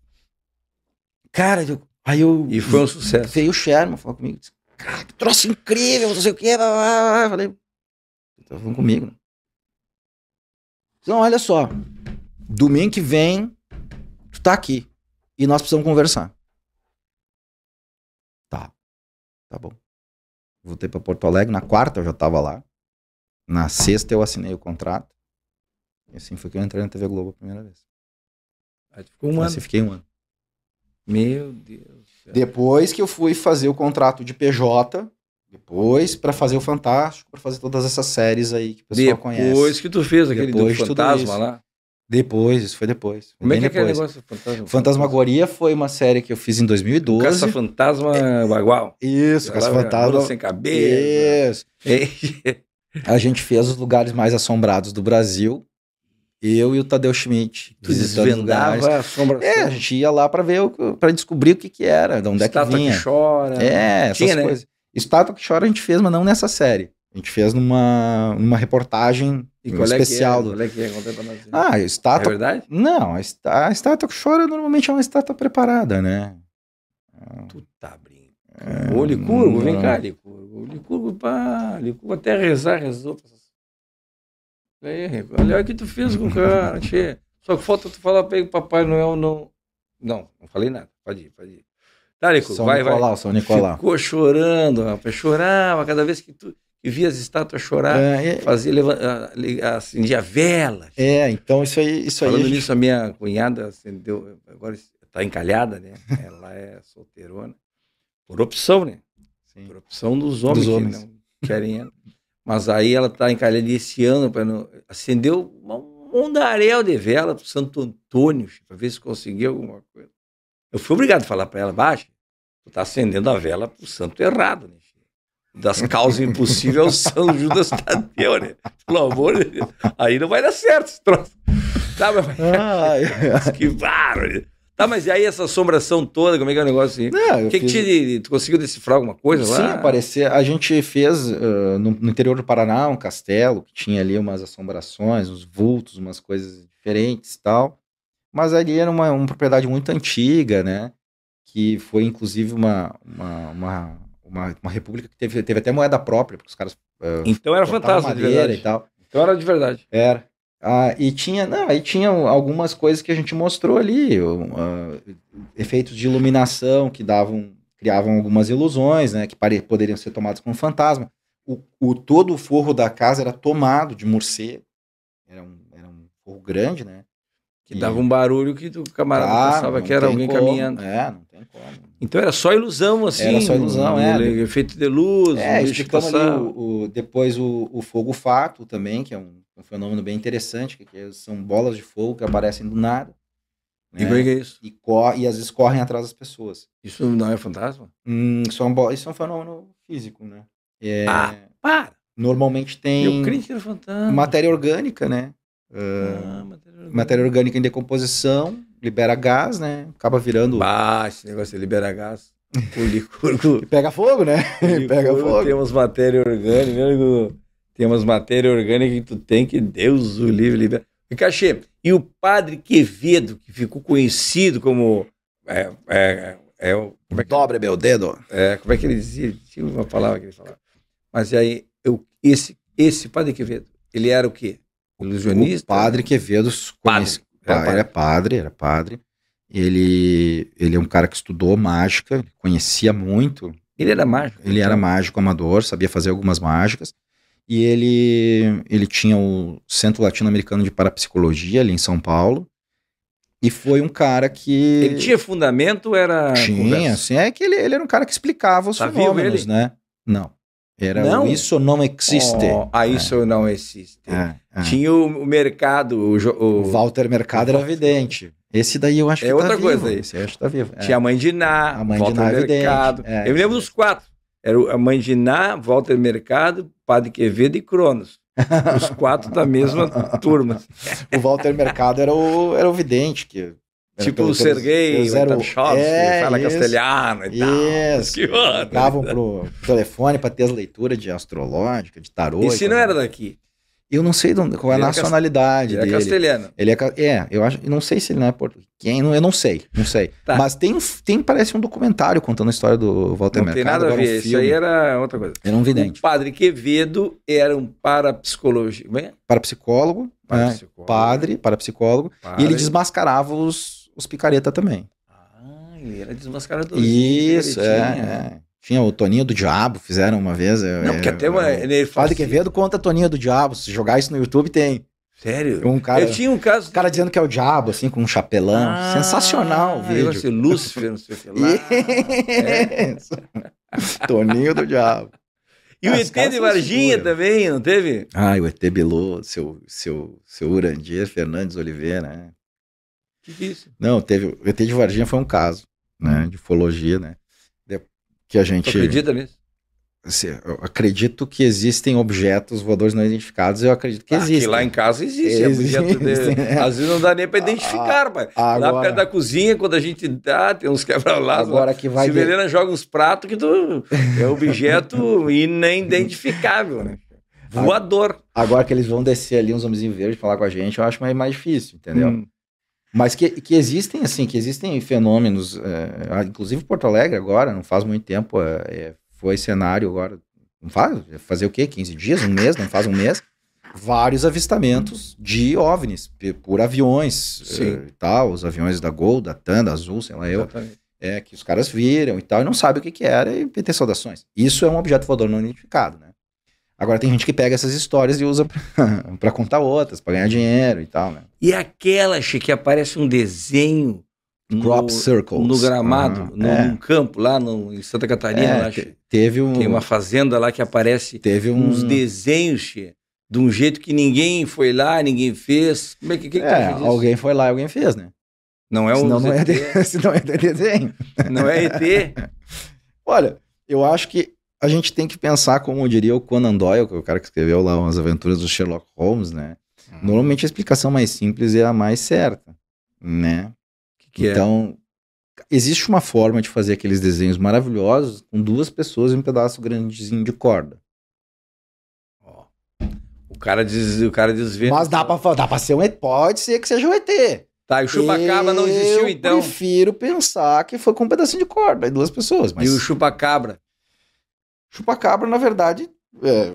Cara, eu, aí eu. E foi um sucesso. Veio o Sherman falar comigo. Disse, cara, que troço incrível, não sei o quê. Blá, blá, blá. Falei, então vamos comigo, né? Então, olha só. Domingo que vem, Tu tá aqui. E nós precisamos conversar. Tá. Tá bom. Voltei para Porto Alegre. Na quarta eu já tava lá. Na sexta eu assinei o contrato. E assim foi que eu entrei na TV Globo a primeira vez. Aí tu ficou um ano. fiquei um ano. Meu Deus. Depois que eu fui fazer o contrato de PJ, depois para fazer o Fantástico, para fazer todas essas séries aí que o pessoal depois conhece. Depois que tu fez aquele do Fantasma lá. Depois, isso foi depois. Como é que depois. é aquele negócio Fantasma? Fantasmagoria foi uma série que eu fiz em 2012. Caça Fantasma é, Bagual. Isso, Caça Fantasma. sem cabeça. Isso. É. a gente fez os lugares mais assombrados do Brasil. Eu e o Tadeu Schmidt. Tu desvendava assombração. É, a gente ia lá para ver, para descobrir o que que era, de onde Estátua é que vinha. Estátua que chora. É, tinha, essas né? coisas. Estátua que chora a gente fez, mas não nessa série. A gente fez numa, numa reportagem e qual especial. É qual é que é? é, é? Ah, a é estátua. É verdade? Não, a, estátua, que chora normalmente é uma estátua preparada, né? Tu tá brincando. É, Ô, Licurgo, vem cá, Licurgo. Licurgo, pá, Licurgo até rezar, rezou. Aí, olha o que tu fez com o cara, [LAUGHS] che. Só que falta tu falar pra ele Papai Noel não. Não, não falei nada. Pode ir, pode ir. Tá, Licurgo, vai, Nicolau, vai. São Nicolau. Ficou chorando, rapaz. Chorava cada vez que tu e via as estátuas chorar, é, é, fazia acendia É, então isso aí. Isso Falando aí, nisso, a minha cunhada acendeu, agora está encalhada, né? [LAUGHS] Ela é solteirona, por opção, né? Sim. Por opção dos homens, dos homens. que não querem ela. Mas aí ela está encalhada esse ano, para acendeu um mundaréu de vela para Santo Antônio, para ver se conseguiu alguma coisa. Eu fui obrigado a falar para ela, baixa, tu está acendendo a vela para o santo errado, né? das causas impossíveis São Judas Tadeu, né? Pelo amor de Deus. Aí não vai dar certo esse troço. Tá, mas... Ai, que bárbaro. Tá, mas e aí essa assombração toda, como é que é o negócio assim? É, o que, fiz... que te, tu conseguiu decifrar alguma coisa Sim, lá? Sim, aparecer. A gente fez uh, no, no, interior do Paraná um castelo que tinha ali umas assombrações, uns vultos, umas coisas diferentes e tal. Mas ali era uma, uma propriedade muito antiga, né? Que foi inclusive uma, uma, uma uma, uma república que teve, teve até moeda própria, porque os caras. Uh, então era fantasma, de verdade. e tal. Então era de verdade. Era. Ah, e tinha, não, aí tinha algumas coisas que a gente mostrou ali, uh, efeitos de iluminação que davam, criavam algumas ilusões, né, que poderiam ser tomadas como fantasma. O, o, todo o forro da casa era tomado de morcego, era um, era um forro grande, né? Que e, dava um barulho que o camarada pensava que era alguém como, caminhando. É, não então era só ilusão, assim. Era só ilusão, um, é. Né? efeito de luz. É, ali o, o, depois o, o fogo fato também, que é um, um fenômeno bem interessante, que, que, é, são bolas de fogo que aparecem do nada. Né? E é que é isso? E, cor, e às vezes correm atrás das pessoas. Isso não é fantasma? Hum, isso, é um, isso é um fenômeno físico, né? É, ah, para! Normalmente tem. Matéria orgânica, né? Uh, ah, matéria orgânica. matéria orgânica em decomposição libera gás, né? Acaba virando. baixo, esse negócio de libera gás. O licurgo. [LAUGHS] pega fogo, né? Licurgo, [LAUGHS] pega fogo. temos matéria orgânica orgânicas, né, Temos matéria orgânica que tu tem que Deus o livre libera. Cachê, e o padre Quevedo, que ficou conhecido como. É, é, é, é como é que... Dobra meu dedo. É, como é que ele dizia? Tinha uma palavra que ele falava. Mas aí, eu, esse, esse padre Quevedo, ele era o quê? Ilusionista? O padre Quevedo, padre. Era padre. era padre, era padre. Ele, ele é um cara que estudou mágica, conhecia muito. Ele era mágico. Ele então. era mágico amador, sabia fazer algumas mágicas. E ele, ele tinha o Centro Latino-Americano de Parapsicologia ali em São Paulo. E foi um cara que. Ele tinha fundamento, era. Tinha, conversa. assim. É que ele, ele era um cara que explicava os tá fenômenos, né? Não. Era não. Isso Não Existe. Oh, ah, é. Isso é. Não Existe. É, é. Tinha o, mercado. O, o, Walter Mercado era vidente. Esse daí eu acho é que outra tá outra coisa vivo. Esse eu acho que tá vivo. Tinha a mãe de Ná a mãe Walter de Mercado. eu me lembro dos quatro. Era a mãe de Ná Walter Mercado, Padre Quevedo e Cronos. Os quatro da mesma [LAUGHS] turma. o Walter Mercado era o, era o vidente, que Tipo o Sergei o é, fala castelhano e isso, [LAUGHS] tal. Ligavam pro telefone para ter as leituras de astrológica, de tarô. E se não era daqui? Eu não sei qual é a é nacionalidade ele é dele. Ele é castelhano. Ele é, é, eu acho, não sei se ele não é português, eu não sei, não sei. tá. Mas tem, tem, parece um documentário contando a história do Walter Mercado. Não tem nada a ver, um isso aí era outra coisa. Era um vidente. O padre Quevedo era um parapsicólogo. Parapsicólogo, é? parapsicólogo. Né? padre, parapsicólogo. Padre. E ele desmascarava os os picareta também. Ah, ele era desmascarador. Isso, é, é. Tinha o Toninho do Diabo, fizeram uma vez. É, não, porque é, até eu, uma, ele fala é Padre Quevedo conta Toninho do Diabo. Se jogar isso no YouTube, tem. Sério? Um cara, eu tinha um caso. Um cara dizendo que é o diabo, assim, com um chapelão. Ah, Sensacional viu vídeo. Assim, Lúcifer, não sei o que lá. Isso. [LAUGHS] Toninho do diabo. E o ET de Varginha também, não teve? Ah, o ET Bilu, seu, seu, seu Urandir Fernandes Oliveira, né? isso. Não, teve. O ET de Varginha foi um caso, né? Uhum. De ufologia, né? que a gente. Você acredita nisso? Assim, eu acredito que existem objetos voadores não identificados, eu acredito que ah, existem. Que lá em casa existe. É existe de... né? [LAUGHS] Às vezes não dá nem para identificar, pai. Lá perto da cozinha, quando a gente dá, ah, tem uns quebra-laços. Agora que vai. Se de... joga uns pratos que tu... é objeto [LAUGHS] inidentificável, né? Voador. Agora que eles vão descer ali uns homenzinhos verdes falar com a gente, eu acho mais, mais difícil, entendeu? Hum. Mas que, que existem, assim, que existem fenômenos, é, inclusive Porto Alegre agora, não faz muito tempo, é, foi cenário agora, não faz, fazer o quê? 15 dias, um mês, não faz um mês, vários avistamentos de OVNIs por aviões e tal, os aviões da Gol, da TAN, da Azul, sei lá eu, é, que os caras viram e tal, e não sabe o que que era e tem saudações. Isso é um objeto voador não identificado, né? Agora tem gente que pega essas histórias e usa [LAUGHS] para contar outras, para ganhar dinheiro e tal, né? E aquela, Chi, que aparece um desenho crop no, circles. No gramado, uhum, no, é. num campo lá no, em Santa Catarina. É, acho. teve um... Tem uma fazenda lá que aparece teve um... uns desenhos, che, de um jeito que ninguém foi lá, ninguém fez. Como é que, que, é, que tá Alguém foi lá e alguém fez, né? Não é um Senão não é, de... [LAUGHS] Senão é de desenho. Não é ET? [LAUGHS] Olha, eu acho que a gente tem que pensar, como diria o Conan Doyle, que é o cara que escreveu lá as aventuras do Sherlock Holmes, né? Uhum. Normalmente a explicação mais simples é a mais certa, né? Que que é? então, é? existe uma forma de fazer aqueles desenhos maravilhosos com duas pessoas e um pedaço grandezinho de corda. Ó. O cara diz, o cara desvenda. Mas dá então. pra, dá ser um ET, pode ser que seja um ET. Tá, e o chupacabra não existiu então. Eu prefiro pensar que foi com um pedacinho de corda e duas pessoas, mas... E o chupacabra? Chupacabra, na verdade, é,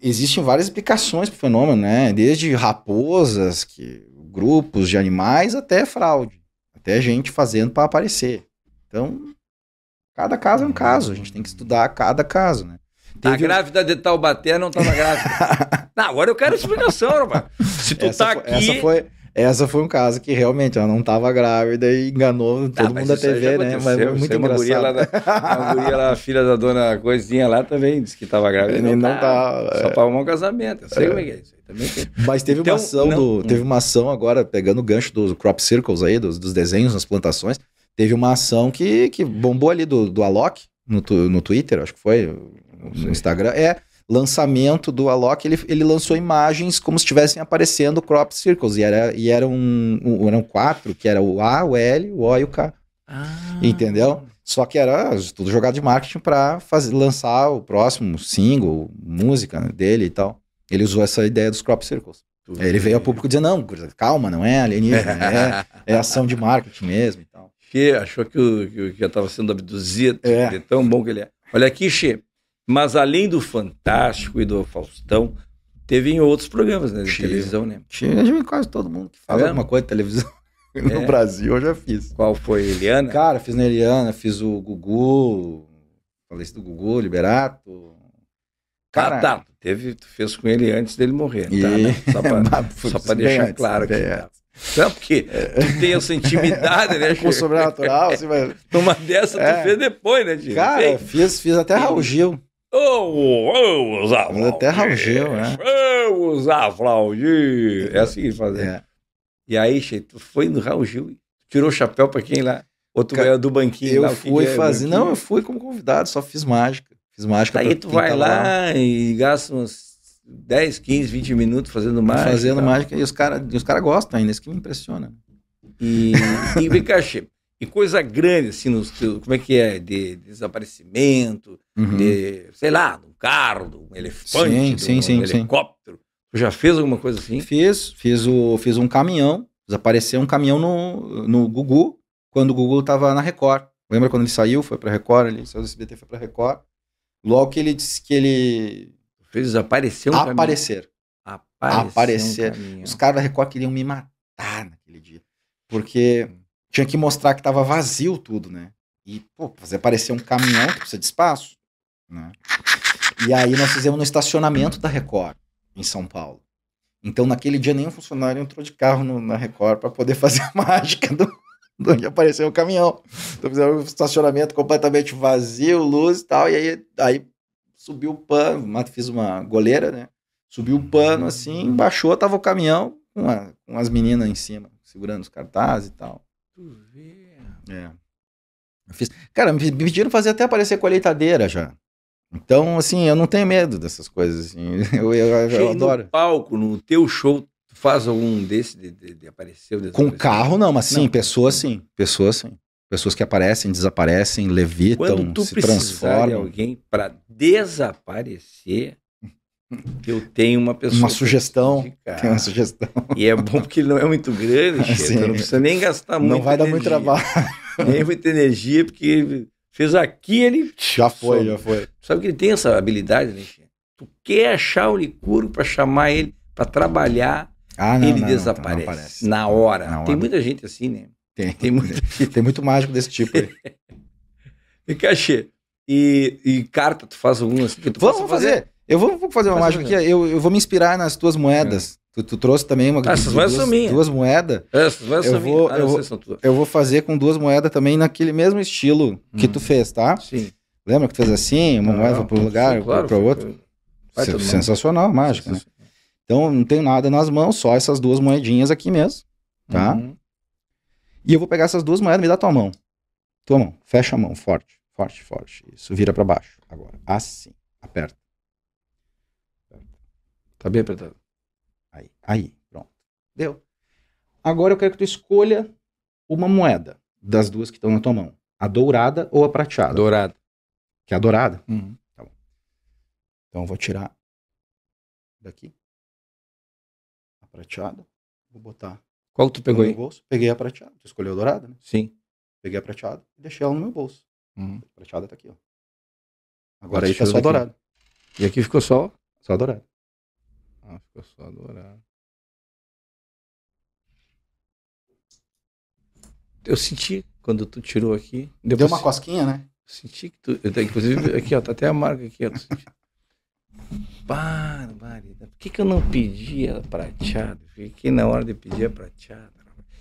existem várias explicações para o fenômeno, né? Desde raposas, que, grupos de animais, até fraude. Até gente fazendo para aparecer. Então, cada caso é um caso. A gente tem que estudar cada caso, né? Tá Teve... grávida de Taubaté, não tava grávida. [LAUGHS] não, agora eu quero explicação, rapaz. Se tu essa tá foi, aqui... Essa foi, essa foi um caso que realmente ela não estava grávida e enganou ah, todo mundo da TV, né? Mas foi muito engraçado. Guria lá, uma guria lá, [LAUGHS] filha da dona Coisinha lá também disse que estava grávida. Ele não, não tá, tá, Só é. para um casamento. Eu sei é. como é que é isso. Também Mas teve então, uma ação não, do, hum. teve uma ação agora, pegando o gancho dos crop circles aí, dos, dos desenhos nas plantações, teve uma ação que, que bombou ali do, do Alok no, no Twitter, acho que foi, no Instagram. É, lançamento do Alok, ele, ele lançou imagens como se estivessem aparecendo crop circles. E, era, e eram, um, eram quatro, que era o A, o L, o O e o K. Ah. Entendeu? Só que era tudo jogado de marketing para lançar o próximo single, música dele e tal. Ele usou essa ideia dos crop circles. Tudo ele veio ao público dizendo, não, calma, não é alienígena, é, é ação de marketing mesmo e tal. Che achou que, o, que, já estava sendo abduzido, é. é. tão bom que ele é. Olha aqui, Che, mas além do Fantástico e do Faustão, teve em outros programas né, de televisão, né? Tinha quase todo mundo que fala é. alguma coisa de televisão. [LAUGHS] É. No Brasil eu já fiz. Qual foi, Eliana? Cara, fiz na Eliana, fiz o Gugu, falei lista do Gugu, Liberato. Ah, Cara, ah, tá. Teve, tu fez com ele antes dele morrer, tá, e... tá? Né? Só pra, [LAUGHS] só pra deixar antes, claro que. Tá? Não, porque tu tem essa intimidade, né? [LAUGHS] Com o sobrenatural, assim, mas... Numa dessa é. tu fez depois, né, Diego? Cara, fiz, fiz até Raul Gil. Oh, Vamos aplaudir. Até raugeu, né? Vamos aplaudir. É assim que fazia. É. E aí, che, tu foi no Raul Gil, tirou o chapéu para quem lá? outro tu Cara, é do banquinho eu lá? Eu fui é fazer. Não, eu fui como convidado, só fiz mágica. Fiz mágica Aí tu vai lá, lá e gasta uns 10, 15, 20 minutos fazendo mágica. Fazendo mágica e os caras os cara gostam ainda, isso que me impressiona. E, e vem cá, e coisa grande, assim, nos, como é que é? De, de desaparecimento, uhum. de, sei lá, um carro, de um elefante, sim, sim, um sim, helicóptero. Tu já fez alguma coisa assim? Fiz, fiz, o, fiz um caminhão, desapareceu um caminhão no, no Gugu, quando o Gugu tava na Record. Lembra quando ele saiu, foi pra Record, ele saiu do SBT, foi pra Record. Logo que ele disse que ele... Fez desaparecer um Aparecer. Caminhão. Aparecer. Aparecer. Um Os caras da Record queriam me matar naquele dia. Porque tinha que mostrar que tava vazio tudo, né? E, pô, fazer parecer um caminhão que precisa de espaço, né? E aí nós fizemos no estacionamento da Record, em São Paulo. Então, naquele dia, nenhum funcionário entrou de carro no, na Record para poder [LAUGHS] fazer a mágica do, do que apareceu o caminhão. Então, fizemos um estacionamento completamente vazio, luz e tal. E aí, aí subiu o pano, fiz uma goleira, né? Subiu o pano assim, baixou, tava o caminhão com, a, com as meninas em cima, segurando os cartazes e tal. Tu vê. É. Fiz... Cara, me pediram fazer até aparecer colheitadeira já. Então, assim, eu não tenho medo dessas coisas. Assim. [LAUGHS] Eu, eu, eu, eu adoro. No palco, no teu show, tu faz algum desse de, de, de aparecer? De Com carro, não, mas sim, não. pessoas sim. Pessoas sim. Pessoas que aparecem, desaparecem, levitam, Quando tu se transformam. de alguém para desaparecer, eu tenho uma pessoa. Uma sugestão. Tem uma sugestão. E é bom porque ele não é muito grande, assim, [LAUGHS] não precisa nem gastar muito. Não vai energia. dar muito trabalho. Nem muita energia, porque fez aqui, ele. Já foi, sobe. já foi. Sabe que ele tem essa habilidade, né, Tu quer achar o licuro para chamar ele, para trabalhar, ah, não, ele não, desaparece. Não, na, hora. na hora. Tem muita gente assim, né? Tem. Tem, tem muito mágico desse tipo aí. [LAUGHS] e cachê. E, e carta, tu faz algumas. Assim Vamos fazer. fazer. Eu vou, vou fazer uma mágica aqui, eu, eu vou me inspirar nas tuas moedas. É. Tu, tu, trouxe também uma. Ah, essas moedas duas, são minhas. Duas moedas. É, essas moedas são minhas. Ah, eu, vou, fazer com duas moedas também naquele mesmo estilo hum. que tu hum. fez, tá? Sim. Lembra que tu fez assim, uma ah, moeda para um lugar, claro, para outro? Foi... Sensacional, mágica, né? Sensacional. né? Então não tenho nada nas mãos, só essas duas moedinhas aqui mesmo, tá? Uhum. E eu vou pegar essas duas moedas, me dá tua mão. Tua mão, fecha a mão, forte, forte, forte. Isso, vira para baixo. Agora, assim, aperta. Tá bem apertado. Aí, aí, pronto. Deu. Agora eu quero que tu escolha uma moeda das duas que estão na tua mão. A dourada ou a prateada? Dourada. Que é a dourada? Uhum. Tá bom. Então eu vou tirar daqui a prateada. Vou botar. Qual que tu pegou aí? Bolso. Peguei a prateada. Tu escolheu a dourada, né? Sim. Peguei a prateada e deixei ela no meu bolso. Uhum. A prateada tá aqui, ó. Agora aí tá só a dourada. E aqui ficou só? Só dourada. Ah, ficou só dourado. Eu senti quando tu tirou aqui. Deu uma cosquinha, né? Senti que tu. Inclusive, aqui, ó, tá até a marca aqui, ó. Barbaridade. Por que, que eu não pedi a prateada? Fiquei na hora de pedir a prateada.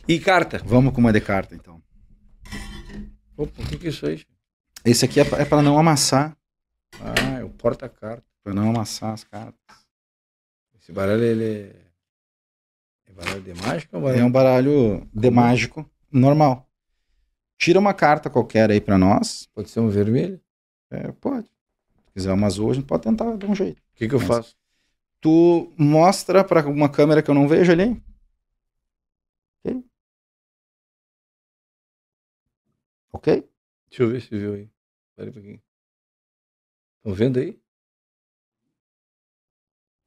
E carta? Vamos com uma de carta, então. Opa, o que, que é isso aí? Esse aqui é para é não amassar. Ah, é o porta-carta. Para não amassar as cartas. Esse baralho, ele é. É baralho de mágico? ou baralho? É um baralho de mágico normal. Tira uma carta qualquer aí pra nós. Pode ser um vermelho? É, pode. Se quiser uma azul, a gente pode tentar de um jeito. O que, que eu Mas faço? Tu mostra pra uma câmera que eu não vejo ali. Ok? Ok? Deixa eu ver se viu aí. Espera um pouquinho. Estão vendo aí?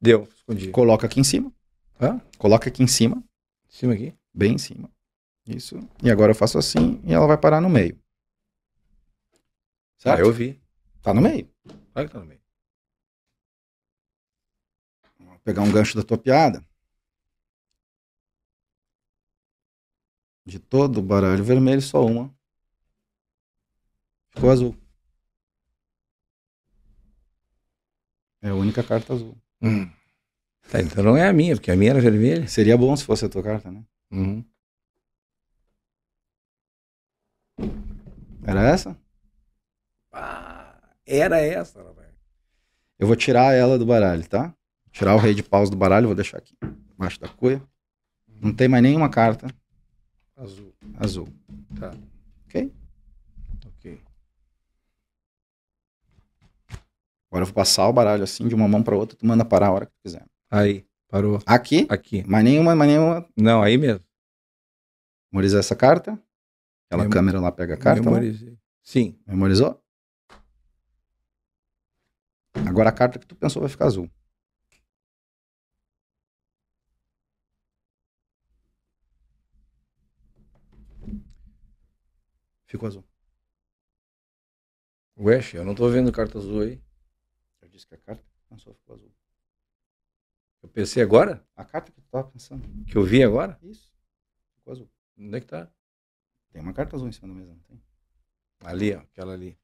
Deu, escondi. Coloca aqui em cima. Hã? Tá? Coloca aqui em cima. Em cima aqui? Bem em cima. Isso. E agora eu faço assim e ela vai parar no meio. Certo? Ah, eu vi. Tá no meio. Olha que tá no meio. Vou pegar um gancho da tua piada. De todo o baralho vermelho, só uma. Ficou azul. É a única carta azul. Hum. Tá, então não é a minha, porque a minha era vermelha. Seria bom se fosse a tua carta, né? Uhum. Era essa? Ah, era essa, velho. Eu vou tirar ela do baralho, tá? Vou tirar o rei de paus do baralho, vou deixar aqui embaixo da cuia. Não tem mais nenhuma carta. Azul. Azul. Tá. Ok? Agora eu vou passar o baralho assim, de uma mão para outra, tu manda parar a hora que tu quiser. Aí, parou. Aqui? Aqui. Mas nenhuma, mas nenhuma. Não, aí mesmo. Memorizar essa carta? Aquela Memo... câmera lá pega a carta? Né? Memorizei. Lá. Sim. Memorizou? Agora a carta que tu pensou vai ficar azul. Ficou azul. Ué, eu não tô vendo carta azul aí disse que a carta pensou ficou azul. Eu pensei agora? A carta que tu estava pensando. Que eu vi agora? Isso. Ficou azul. Onde é que tá? Tem uma carta azul em cima da mesa, não tem? Ali, ó, aquela ali.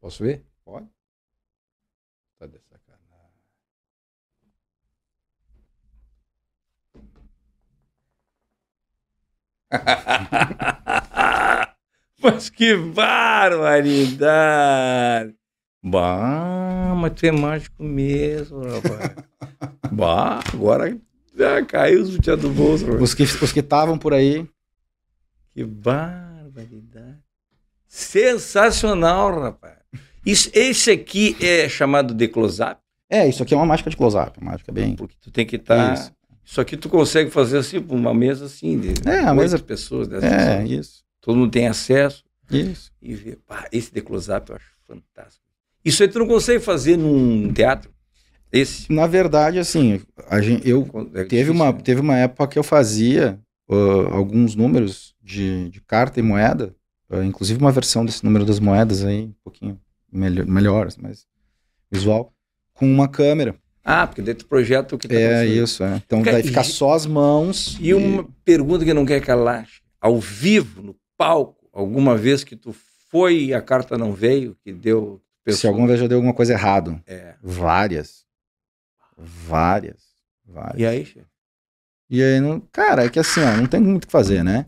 Posso ver? Pode. Tá dessa cara [LAUGHS] Mas que barbaridade! Bah, mas tu é mágico mesmo, rapaz. [LAUGHS] bah, agora já caiu os sutiã do bolso. Os que os que estavam por aí. Que barbaridade. Sensacional, rapaz. Isso, esse aqui é chamado de close-up? É, isso aqui é uma mágica de close-up, mágica bem... Porque tu tem que estar... Tá... Isso. isso. aqui tu consegue fazer assim, uma mesa assim, de é, a mesa... pessoas. Né? É, assim, isso todo mundo tem acesso. Isso. E vê, pá, esse de close-up eu acho fantástico. Isso aí tu não consegue fazer num teatro? Esse? Na verdade, assim, a gente, eu é difícil, teve, uma, né? teve uma época que eu fazia uh, alguns números de, de, carta e moeda, uh, inclusive uma versão desse número das moedas aí, um pouquinho melhor, melhor mas visual, com uma câmera. Ah, porque dentro do projeto o que tá É isso, é. Então vai ficar só as mãos. E, e, uma pergunta que não quer calar. Ao vivo, no palco, alguma vez que tu foi e a carta não veio, que deu. Pessoa... Se alguma vez já deu alguma coisa errado. É. Várias. Várias. Várias. E aí, chefe? E aí, não... cara, é que assim, ó, não tem muito o que fazer, né?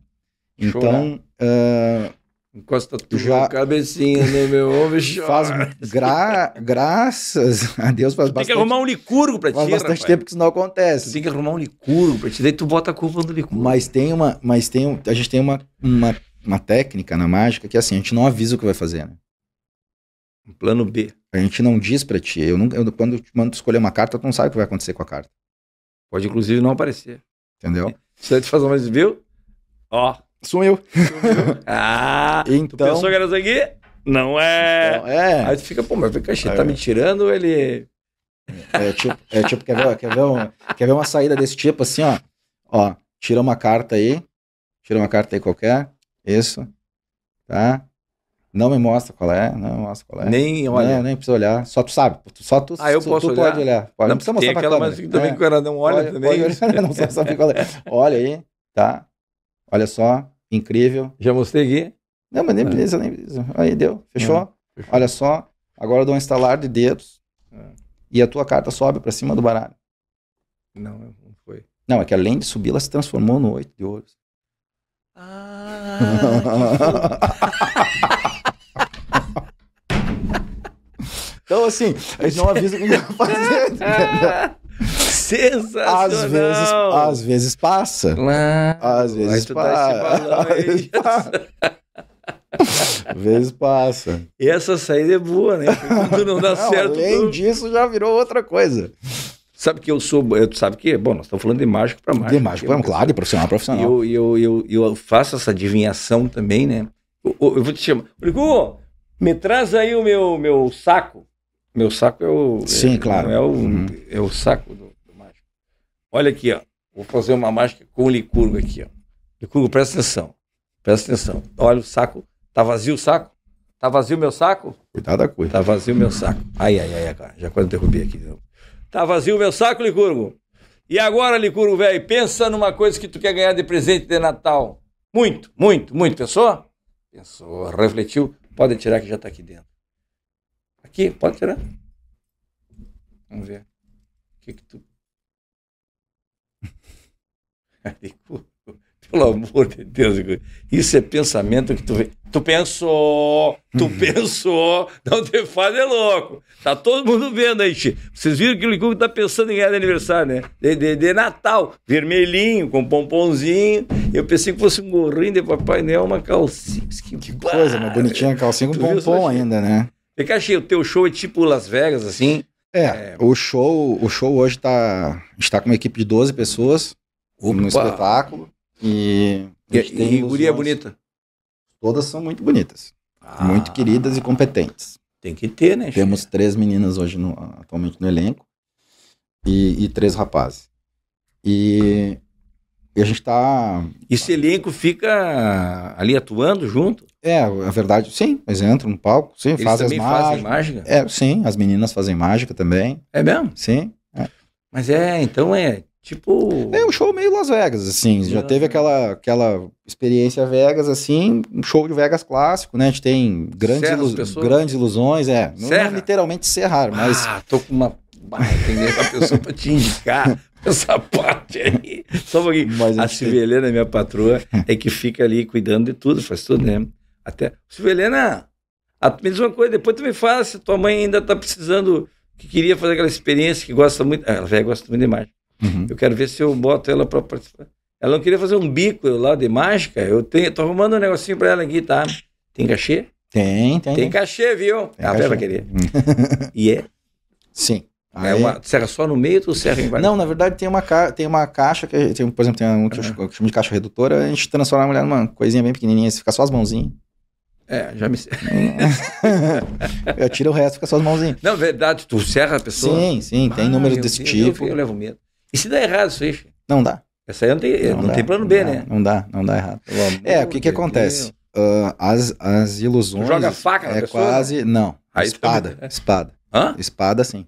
então. Uh... Encosta tua já... cabecinha, né, meu [LAUGHS] homem? Faz gra... graças a Deus faz tu bastante. Tem que arrumar um licurgo pra ti. Faz bastante rapaz. tempo que isso não acontece. Tu tem que arrumar um licurgo pra ti, daí tu bota a culpa no licurgo. Mas tem uma. Mas tem, a gente tem uma, uma uma técnica na mágica que é assim, a gente não avisa o que vai fazer, né? Um plano B. A gente não diz para ti. Eu, nunca eu quando eu te mando escolher uma carta, tu não sabe o que vai acontecer com a carta. Pode inclusive não aparecer. Entendeu? [LAUGHS] Você vai te fazer mais, viu? Ó. sumiu [LAUGHS] ah, então... tu pensou que era isso aqui? Não é. é. Aí tu fica, pô, mas o cachê tá é. me tirando ou ele. É, é tipo, é, tipo quer, ver, quer, ver um, quer ver uma saída desse tipo assim, ó? Ó, tira uma carta aí, tira uma carta aí qualquer, isso. Tá? Não me mostra qual é, não me mostra qual é. Nem olha. Não, nem precisa olhar. Só tu sabe. Só tu, ah, eu tu, posso tu olhar? pode olhar. Pode. Não precisa mostrar pra câmera. Mas também é. que o cara não olha, olha também. Olha, [LAUGHS] não sabe, saber qual é. Olha aí, tá? Olha só, incrível. Já mostrei aqui. Não, mas nem ah. precisa, nem precisa. Aí deu, fechou? Não, ah, fechou? Olha só, agora eu dou um instalar de dedos é. e a tua carta sobe para cima do baralho. Não, não foi. Não, é que além de subir, ela se transformou no oito de ouros. Ah, [LAUGHS] então, assim, a gente não avisa o que vai fazer. [LAUGHS] Sensacional! Às vezes, às vezes passa. Às vezes passa. Às vezes passa. [LAUGHS] Vezes passa. E essa saída é boa, né? Quando não dá não, certo. Além tu... disso, já virou outra coisa. Sabe que eu sou. Eu, sabe que? Bom, nós estamos falando de mágico para mágico. De mágico, claro, de profissional para profissional. E eu, eu, eu, eu, faço essa adivinhação também, né? Eu, eu vou te chamar. Ligu, me traz aí o meu, meu saco. Meu saco é o. Sim, é, claro. É o, uhum. é o saco do, do, mágico. Olha aqui, ó. Vou fazer uma mágica com o Licurgo aqui, ó. Licurgo, presta atenção. Presta atenção. Olha o saco. Tá vazio o saco? Tá vazio o meu saco? Cuidado da coisa. Tá vazio o meu saco. Ai, ai, ai, cara. Já quase derrubei aqui de novo. Tá vazio o meu saco, Licurgo? E agora, Licurgo, velho, pensa numa coisa que tu quer ganhar de presente de Natal. Muito, muito, muito. Pensou? Pensou, refletiu. Pode tirar que já tá aqui dentro. Aqui, pode tirar. Vamos ver. O que que tu... [LAUGHS] Licurgo. Pelo amor de Deus, isso é pensamento que tu vê. Tu pensou, tu uhum. pensou, não te faz é louco. Tá todo mundo vendo aí, Chico. Vocês viram que o Licurgo tá pensando em ganhar de aniversário, né? De, de, de, Natal, vermelhinho, com pomponzinho. Eu pensei que fosse um gorrinho de Papai Noel, uma calcinha. Que, que coisa, uma bonitinha calcinha com pompom ainda, né? Vem que achei, o teu show é tipo Las Vegas, assim? É, é, o show o show hoje tá... A gente tá com uma equipe de 12 pessoas Opa. no espetáculo. E, e, e guria bonita? Todas são muito bonitas. Ah, muito queridas e competentes. Tem que ter, né? Temos cheia? três meninas hoje no, atualmente no elenco e, e três rapazes. E, e, a gente tá. Esse elenco fica ali atuando junto? É, a verdade, sim. Eles entram no palco, sim, eles fazem as fazem mágica? É, sim, as meninas fazem mágica também. É mesmo? Sim. É. Mas é, então é Tipo. É um show meio Las Vegas, assim. Já teve aquela, aquela experiência Vegas, assim, um show de Vegas clássico, né? A gente tem grandes, ilu grandes ilusões, é. Não, não é literalmente serrar, mas. Ah, tô com uma. tem mesmo a pessoa pra te indicar [LAUGHS] essa parte aí. Só um pouquinho. Mas a Silvelena, tem... minha patroa, é que fica ali cuidando de tudo, faz tudo, né? Até. Silvelena, a mesma coisa, depois tu me fala se tua mãe ainda tá precisando, que queria fazer aquela experiência, que gosta muito. Ah, ela gosta muito demais. Uhum. Eu quero ver se eu boto ela para participar. Ela não queria fazer um bico lá de mágica. Eu tenho, tô arrumando um negocinho para ela aqui, tá? Tem cachê? Tem, tem. Tem cachê, viu? Tem a cachê. vai querer. Hum. [LAUGHS] e é? Sim. É Aí... É uma, serra só no meio ou serra em Não, na verdade tem uma, ca... tem uma caixa, que tem, por exemplo, tem um ah. que eu, chamo de caixa redutora, a gente transforma a mulher numa coisinha bem pequenininha, se ficar só as mãozinhas. É, já me. [LAUGHS] eu tiro o resto, fica só as mãozinhas. Não, verdade, tu serra a pessoa? Sim, sim, tem números desse Deus, tipo. Eu, eu levo medo. E se der errado, aí? Não dá. Essa aí não tem, não, não dá, tem plano B, né? não dá, não dá errado. é, o que que acontece? Uh, as, as ilusões. Tu joga faca na é pessoa? Né? quase. Não. Aí espada. Espada. Hã? Espada, sim.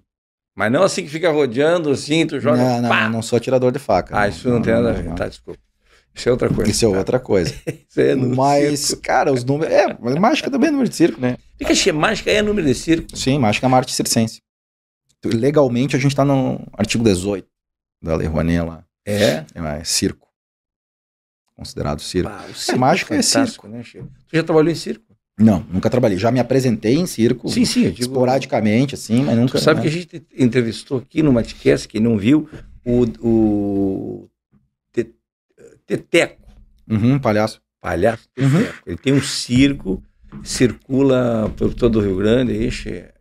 Mas não assim que fica rodeando assim, tu joga. Não, não, pá. não sou atirador de faca. Ah, isso não, não tem nada a ver. Tá, desculpa. Isso é outra coisa. Isso é outra coisa. [LAUGHS] é mas, circo. cara, os números. É, mas mágica também é número de circo, né? Fica é mágica é número de circo. Sim, mágica é uma arte circense. Legalmente a gente tá no artigo 18 da Leruaninha lá. É? é? É, circo. Considerado circo. Ah, é circo é mágico, é circo. Né, Chico? tu já trabalhou em circo? Não, nunca trabalhei. Já me apresentei em circo. Sim, sim. Digo, esporadicamente, assim, mas nunca. Tu sabe né? que a gente entrevistou aqui no Matcast, quem não viu, o, o Teteco. Uhum, palhaço. Palhaço uhum. Teteco. Uhum. Ele tem um circo, circula por todo o Rio Grande,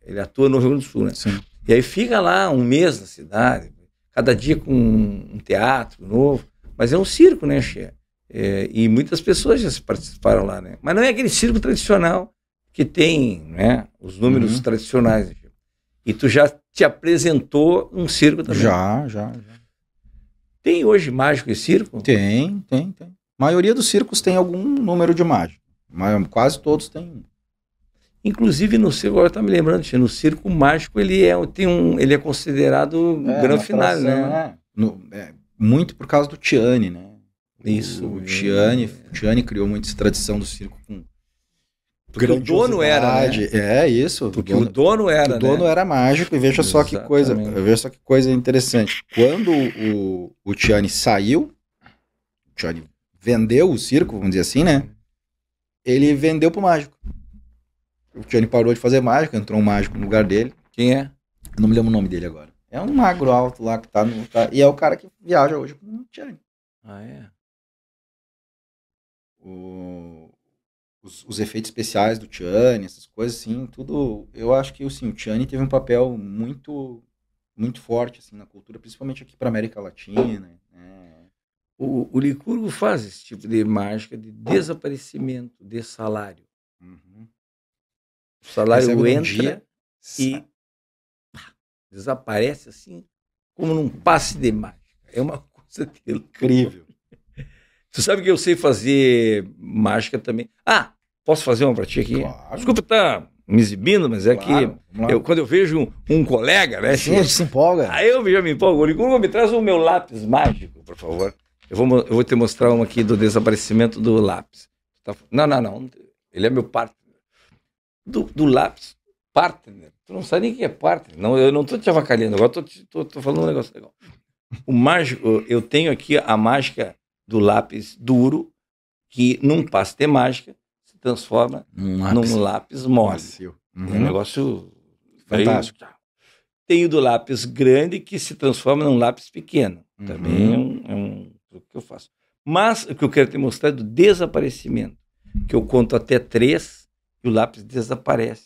ele atua no Rio Grande do Sul, né? Sim. E aí fica lá um mês na cidade, cada dia com um teatro novo. Mas é um circo, né, Xê? É, e muitas pessoas já participaram lá, né? Mas não é aquele circo tradicional que tem né, os números uhum. tradicionais. E tu já te apresentou um circo também. Já, já, já. Tem hoje mágico e circo? Tem, tem, tem. A maioria dos circos tem algum número de mágico. Mas quase todos têm. Inclusive no circo, agora tá me lembrando, no circo mágico ele é, tem um, ele é considerado é, grande final, né? né? No, é, muito por causa do Tiane, né? Isso. O, o Tiane, é. criou muito essa tradição do circo com porque o dono era, né? É isso. Porque o dono, era, né? é O dono né? era mágico e veja Exatamente. só que coisa, veja só que coisa interessante. Quando o, o Tiane saiu, o Tiane vendeu o circo, vamos dizer assim, né? Ele vendeu pro mágico o Tiani parou de fazer mágica, entrou um mágico no lugar dele. Quem é? não me lembro o nome dele agora. É um magro alto lá que tá no. Tá, e é o cara que viaja hoje com o Tiani. Ah, é? O, os, os, efeitos especiais do Tiani, essas coisas, assim, tudo. Eu acho que assim, o Tiani teve um papel muito muito forte assim na cultura, principalmente aqui para América Latina. Né? O, o Licurgo faz esse tipo de mágica de desaparecimento de salário. O salário entra dia, e pá, desaparece assim, como num passe de mágica. É uma [LAUGHS] coisa incrível. Você sabe que eu sei fazer mágica também. Ah, posso fazer uma pra ti aqui? Claro. Desculpa estar tá me exibindo, mas é claro, que Eu, quando eu vejo um, um colega, né? Sim, se, se empolga. Aí eu já me empolgo. Licurgo, me traz o meu lápis mágico, por favor. Eu vou, eu vou te mostrar uma aqui do desaparecimento do lápis. Tá, não, não, não. Ele é meu parto do, do lápis partner. Tu não sabe nem o que é partner. Não, eu não estou te avacalhando, agora estou tô, tô, tô, falando um negócio legal. O mágico, eu tenho aqui a mágica do lápis duro, que num passe mágica se transforma um lápis. num lápis mole. Uhum. É um uhum. negócio fantástico. Aí, do lápis grande que se transforma num lápis pequeno. Uhum. Também é um, é um o que eu faço. Mas o que eu quero te mostrar é do desaparecimento, que eu conto até três, e o lápis desaparece.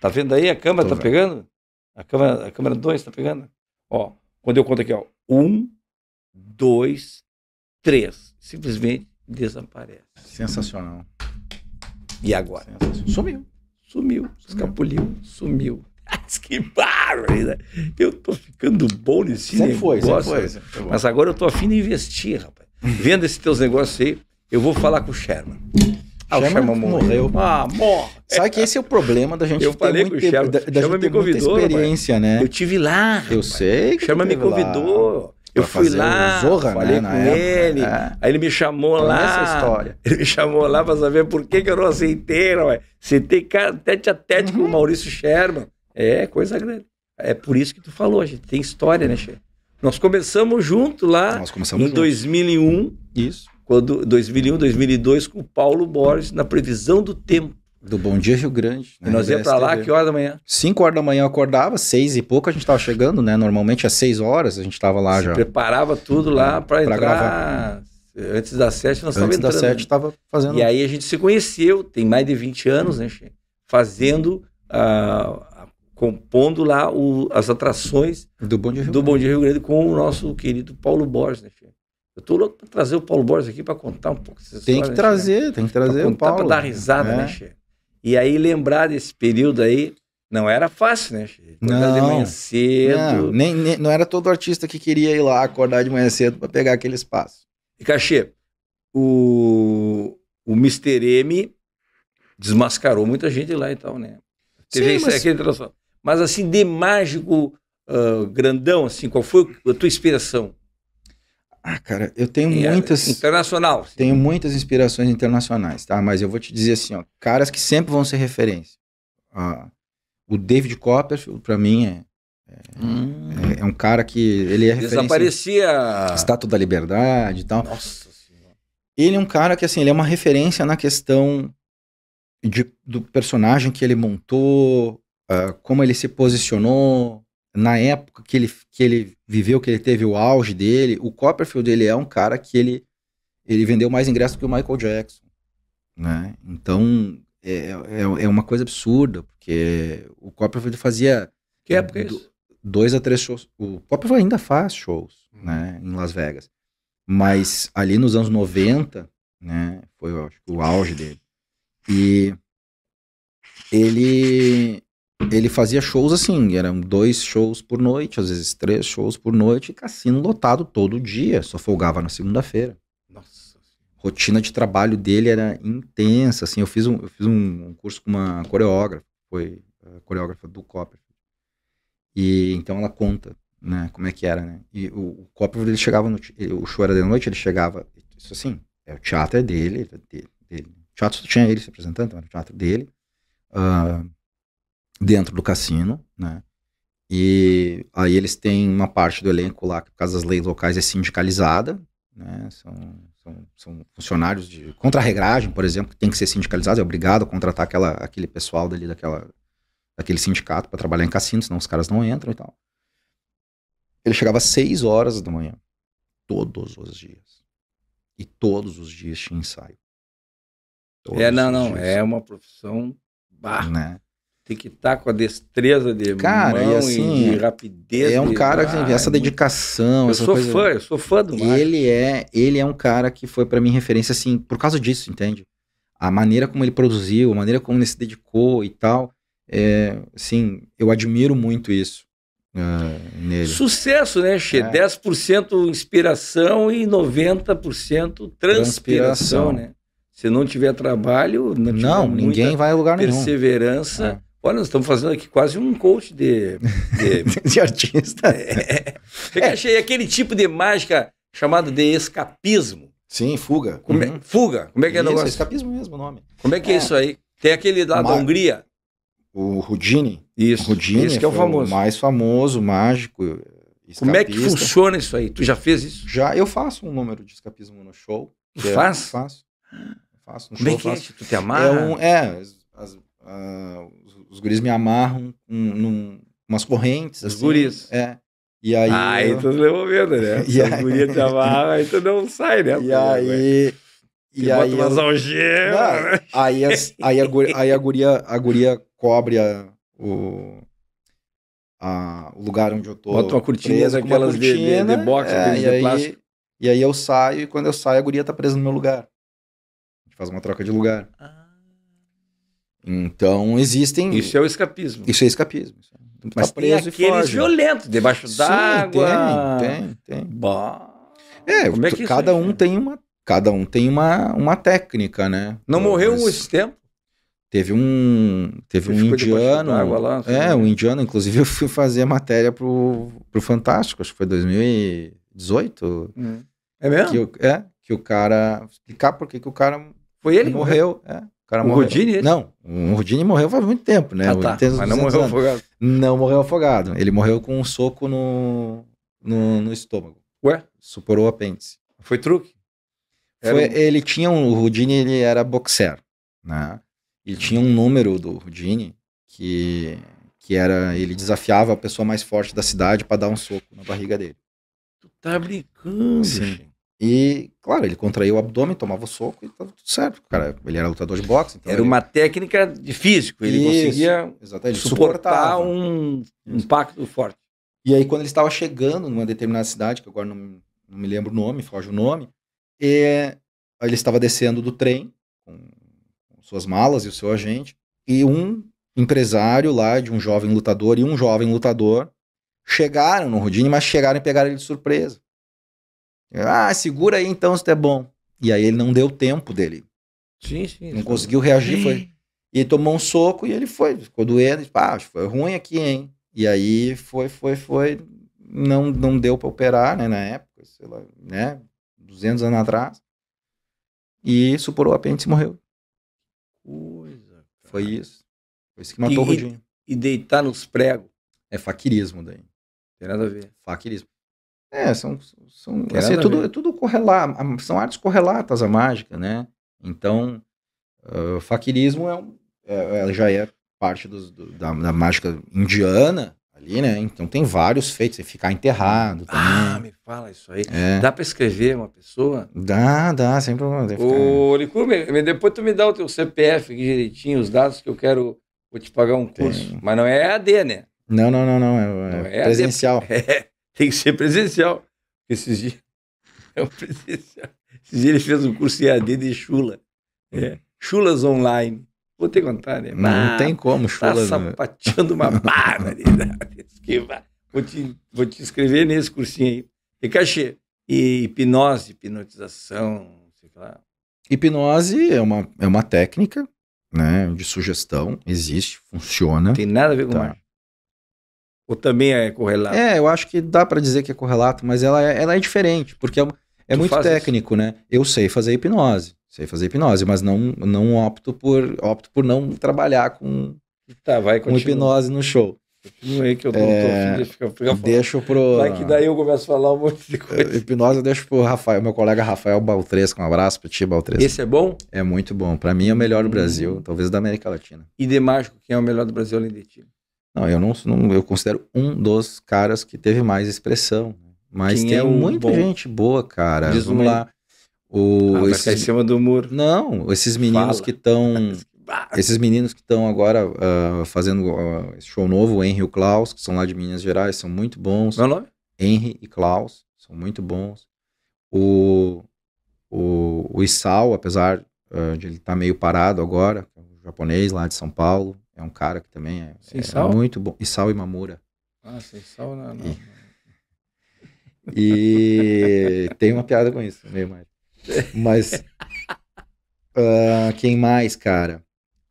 Tá vendo aí a câmera? Tô tá vendo. pegando? A câmera, a câmera 2 tá pegando? Ó, quando eu conto aqui, ó. Um, dois, três. Simplesmente desaparece. Sensacional. E agora? Sensacional. Sumiu. Sumiu. Escapuliu. Sumiu. [LAUGHS] que barulho! Né? Eu tô ficando bom nesse sempre negócio. Foi, foi, sempre foi. Mas agora eu tô afim de investir, rapaz. Vendo esses teus negócios aí, eu vou falar com o Sherman. Ah, Chama, o morreu. morreu. Ah, morre. Sabe que esse é o problema da gente eu ter falei muito tempo, da, da gente ter convidou, muita experiência, né? Eu tive lá. Eu sei que Sherman me convidou. Lá. Eu fui lá, Zorra, né, falei né, com época, ele, é. aí ele me chamou então, lá. Essa é história. [LAUGHS] Ele me chamou lá para saber por que, que eu não aceitei, não é? Sentei tete a tete uhum. com o uhum. Maurício Sherman. É, coisa grande. É por isso que tu falou, a gente tem história, né, Che? Nós começamos junto lá Nós começamos em 2001. Isso quando 2001, 2002, com o Paulo Borges, na previsão do tempo. Do Bom Dia Rio Grande. Né? Nós ia para lá, que hora da manhã? 5 horas da manhã eu acordava, 6 e pouco a gente estava chegando, né? Normalmente às 6 horas a gente estava lá Se já. preparava tudo lá é, para entrar. Gravar. Antes das 7 nós estávamos entrando. Antes das 7 estava fazendo. E aí a gente se conheceu, tem mais de 20 anos, né, Che? Fazendo, uh, compondo lá o, as atrações do Bom Dia Rio, do Bom Dia Rio Grande com o nosso querido Paulo Borges, né, Che? Eu tô louco para trazer o Paulo Borges aqui para contar um pouco dessa Tem que né, trazer, tem que trazer pra o Paulo. Para dar né? risada, né, é. né, Xê? E aí lembrar desse período aí, não era fácil, né? Acordar não, de manhã cedo. Não, nem, nem, não era todo artista que queria ir lá acordar de manhã cedo para pegar aquele espaço. E Cachê, o, o Mr. M desmascarou muita gente lá e então, tal, né? Teve Sim, mas... aquele Mas assim, de mágico uh, grandão, assim, qual foi a tua inspiração? Ah, cara, eu tenho é muitas. internacional. Sim. Tenho muitas inspirações internacionais, tá? Mas eu vou te dizer assim, ó, caras que sempre vão ser referência. Ah, o David Copperfield, para mim, é, é, hum. é, é, um cara que ele é Desaparecia. Estátua da Liberdade e tal. Nossa Senhora. Ele é um cara que assim, ele é uma referência na questão de, do personagem que ele montou, uh, como ele se posicionou, na época que ele, que ele viveu, que ele teve o auge dele, o Copperfield ele é um cara que ele, ele vendeu mais ingressos que o Michael Jackson, né? Então é, é, é uma coisa absurda, porque o Copperfield fazia... Que época é isso? Dois a três shows. O Copperfield ainda faz shows, hum. né? Em Las Vegas. Mas ali nos anos 90, né? Foi acho, o auge dele. E ele ele fazia shows assim, eram dois shows por noite, às vezes três shows por noite, e cassino lotado todo dia, só folgava na segunda-feira. Nossa. Rotina de trabalho dele era intensa, assim, eu fiz um, eu fiz um curso com uma coreógrafa, foi a coreógrafa do Copperfield. E então ela conta, né, como é que era, né? E o, o Copper, ele chegava no, ele, o show era de noite, ele chegava, isso assim, é o teatro é dele, é dele, dele. O teatro só tinha ele se apresentando, então era o teatro dele. Uh, dentro do cassino, né? E aí eles têm uma parte do elenco lá que, por causa das leis locais, é sindicalizada, né? São, são, são funcionários de contrarregragem, por exemplo, que tem que ser sindicalizado, é obrigado a contratar aquela, aquele pessoal dali daquela, daquele sindicato para trabalhar em cassino, senão os caras não entram e tal. Ele chegava às 6 horas da manhã, todos os dias. E todos os dias tinha ensaio. É, todos é, não, não, dias. é uma profissão barra. Né? tem que estar tá com a destreza de cara, mão e, assim, e rapidez. É um de... cara que essa é dedicação. Eu essa sou coisa... fã, eu sou fã do Marcos. Ele é, ele é um cara que foi para mim referência assim, por causa disso, entende? A maneira como ele produziu, a maneira como ele se dedicou e tal, é, assim, eu admiro muito isso. Uh, Sucesso, né, Che? É. 10% inspiração e 90% transpiração, transpiração, né? Se não tiver trabalho, não, não ninguém vai a lugar nenhum. Perseverança. É. Olha, nós estamos fazendo aqui quase um coach de. De, [LAUGHS] de artista. É, eu é. achei aquele tipo de mágica chamado de escapismo. Sim, fuga. Como é, uhum. Fuga. Como é que é o negócio? Escapismo mesmo o nome. Como é que é, é isso aí? Tem aquele lá Mar... da Hungria. O Rudini. Isso. O Rudini esse que é o famoso. O mais famoso, mágico. Escapista. Como é que funciona isso aí? Tu já fez isso? Já, eu faço um número de escapismo no show. É- faz? É, faço. Faço. No Como é show, é que faço. é? Tu te é amarra? É, um, é as, uh, os guris me amarram num, umas correntes. Os assim, guris. É. E aí. Ah, eu... então levou medo, né? [LAUGHS] e Se aí... os guris te amarram, aí tu não sai, né? E aí. E aí, bota umas eu... algemas. Né? Aí, as, aí, a, guria, aí a, guria, a guria cobre a, o, a, o lugar onde eu tô. Bota uma cortina preso, aquelas uma cortina, de, de, de boxe, é, e aí, plástico. E aí eu saio, e quando eu saio, a guria tá presa no meu lugar. A gente faz uma troca de lugar. Ah. Então existem. Isso é o escapismo. Isso é escapismo. Tá Mas tá preso tem aqueles violentos, debaixo d'água. Tem, tem, tem. Bah. É, Como é que cada é, um tem uma. Cada um tem uma, uma técnica, né? Não Mas morreu esse tempo? Teve um. Teve um indiano. Lá, é, assim, né? um indiano, inclusive, [LAUGHS] eu fui fazer a matéria pro, pro Fantástico, acho que foi 2018. Hum. É mesmo? Que, é, que o cara. Explicar por que, que o cara. Foi ele? Morreu, é. O, o Rodine? Não, o Rodine morreu faz muito tempo, né? Ah, tá. Mas não morreu anos. afogado. Não morreu afogado. Ele morreu com um soco no, no, no estômago. Ué? Suporou o apêndice. Foi truque? Foi, um... Ele tinha um. O Rudini ele era boxer, né? Ele tinha um número do Rudini que, que era. Ele desafiava a pessoa mais forte da cidade para dar um soco na barriga dele. Tu tá brincando? Sim. E, claro, ele contraiu o abdômen, tomava o soco e tava tudo certo. Cara, ele era lutador de boxe. Então era ele... uma técnica de físico, ele Isso, conseguia exatamente, suportar um impacto forte. E aí, quando ele estava chegando numa determinada cidade, que agora não, não me lembro o nome, foge o nome, e ele estava descendo do trem com suas malas e o seu agente, e um empresário lá de um jovem lutador e um jovem lutador chegaram no Rodine, mas chegaram e pegaram ele de surpresa. Ah, segura aí então se tu é bom. E aí ele não deu tempo dele. Sim, sim. Não sim. conseguiu reagir, foi. E tomou um soco e ele foi, ficou doendo. Disse, ah, foi ruim aqui, hein? E aí foi, foi, foi. Não, não deu para operar, né, na época, sei lá, né? 200 anos atrás. E suporou a apêndice e morreu. Coisa. Foi isso. Foi isso que matou e, o Rudinho. E deitar nos pregos. É faquirismo daí. Não tem nada a ver. Faquirismo. É, são, são assim, é, é tudo, é tudo correlato, são artes correlatas à mágica, né? Então, uh, faquirismo é, um, é, é já é parte dos, do, da, da, mágica indiana ali, né? Então tem vários feitos, você ficar enterrado ah, também. Ah, me fala isso aí. É. Dá para escrever uma pessoa? Dá, dá, sem problema. Ficar... Ô, Licume, depois tu me dá o teu CPF direitinho, os dados que eu quero, vou te pagar um curso. Tem. Mas não é AD, né? Não, não, não, não, é, é não é presencial. AD. [LAUGHS] É tem que ser presencial. Esses dias. [LAUGHS] É o presencial. Esses dias ele fez um curso EAD de chula. É. Chulas online. Vou te contar, né? Não, não tem como, chula. Tá né? sapateando uma [LAUGHS] barbaridade. Vou te, vou te escrever nesse cursinho aí. E cachê. E hipnose, hipnotização, sei lá. Hipnose é uma, é uma técnica né, de sugestão, existe, funciona. Tem nada a ver com tá. Ou também é correlato? É, eu acho que dá para dizer que é correlato, mas ela é, ela é diferente, porque é, é muito técnico, isso? né? Eu sei fazer hipnose, sei fazer hipnose, mas não, não opto por opto por não trabalhar com, tá, vai, com hipnose no show. Continua aí que eu não é, tô fica, Deixo pro. Vai que daí eu começo a falar um monte de coisa. [LAUGHS] Hipnose eu deixo pro Rafael, meu colega Rafael Baltresco. Um abraço pro ti, Baltresco. Esse é bom? É muito bom. Para mim é o melhor do Brasil, hum. talvez da América Latina. E de mágico, quem é o melhor do Brasil além de ti? Não, eu não, não, eu considero um dos caras que teve mais expressão. Né? Mas Quem é tem é muita bom? gente boa, cara. Diz Vamos lá. O, ah, esses, em cima do muro. Não, esses meninos Fala. que estão. [LAUGHS] Esses meninos que estão agora uh, fazendo uh, show novo, o Henry e o Klaus, que são lá de Minas Gerais, são muito bons. Meu nome? Henry e Klaus, são muito bons. O, o, o apesar uh, de ele estar tá meio parado agora, é um japonês lá de São Paulo, é um cara que também é, é muito bom. e Sal e Mamura. Ah, sem sal. Né? E, [LAUGHS] e tem uma piada com isso, meio mais. Mas... Uh, [LAUGHS] quem mais, cara?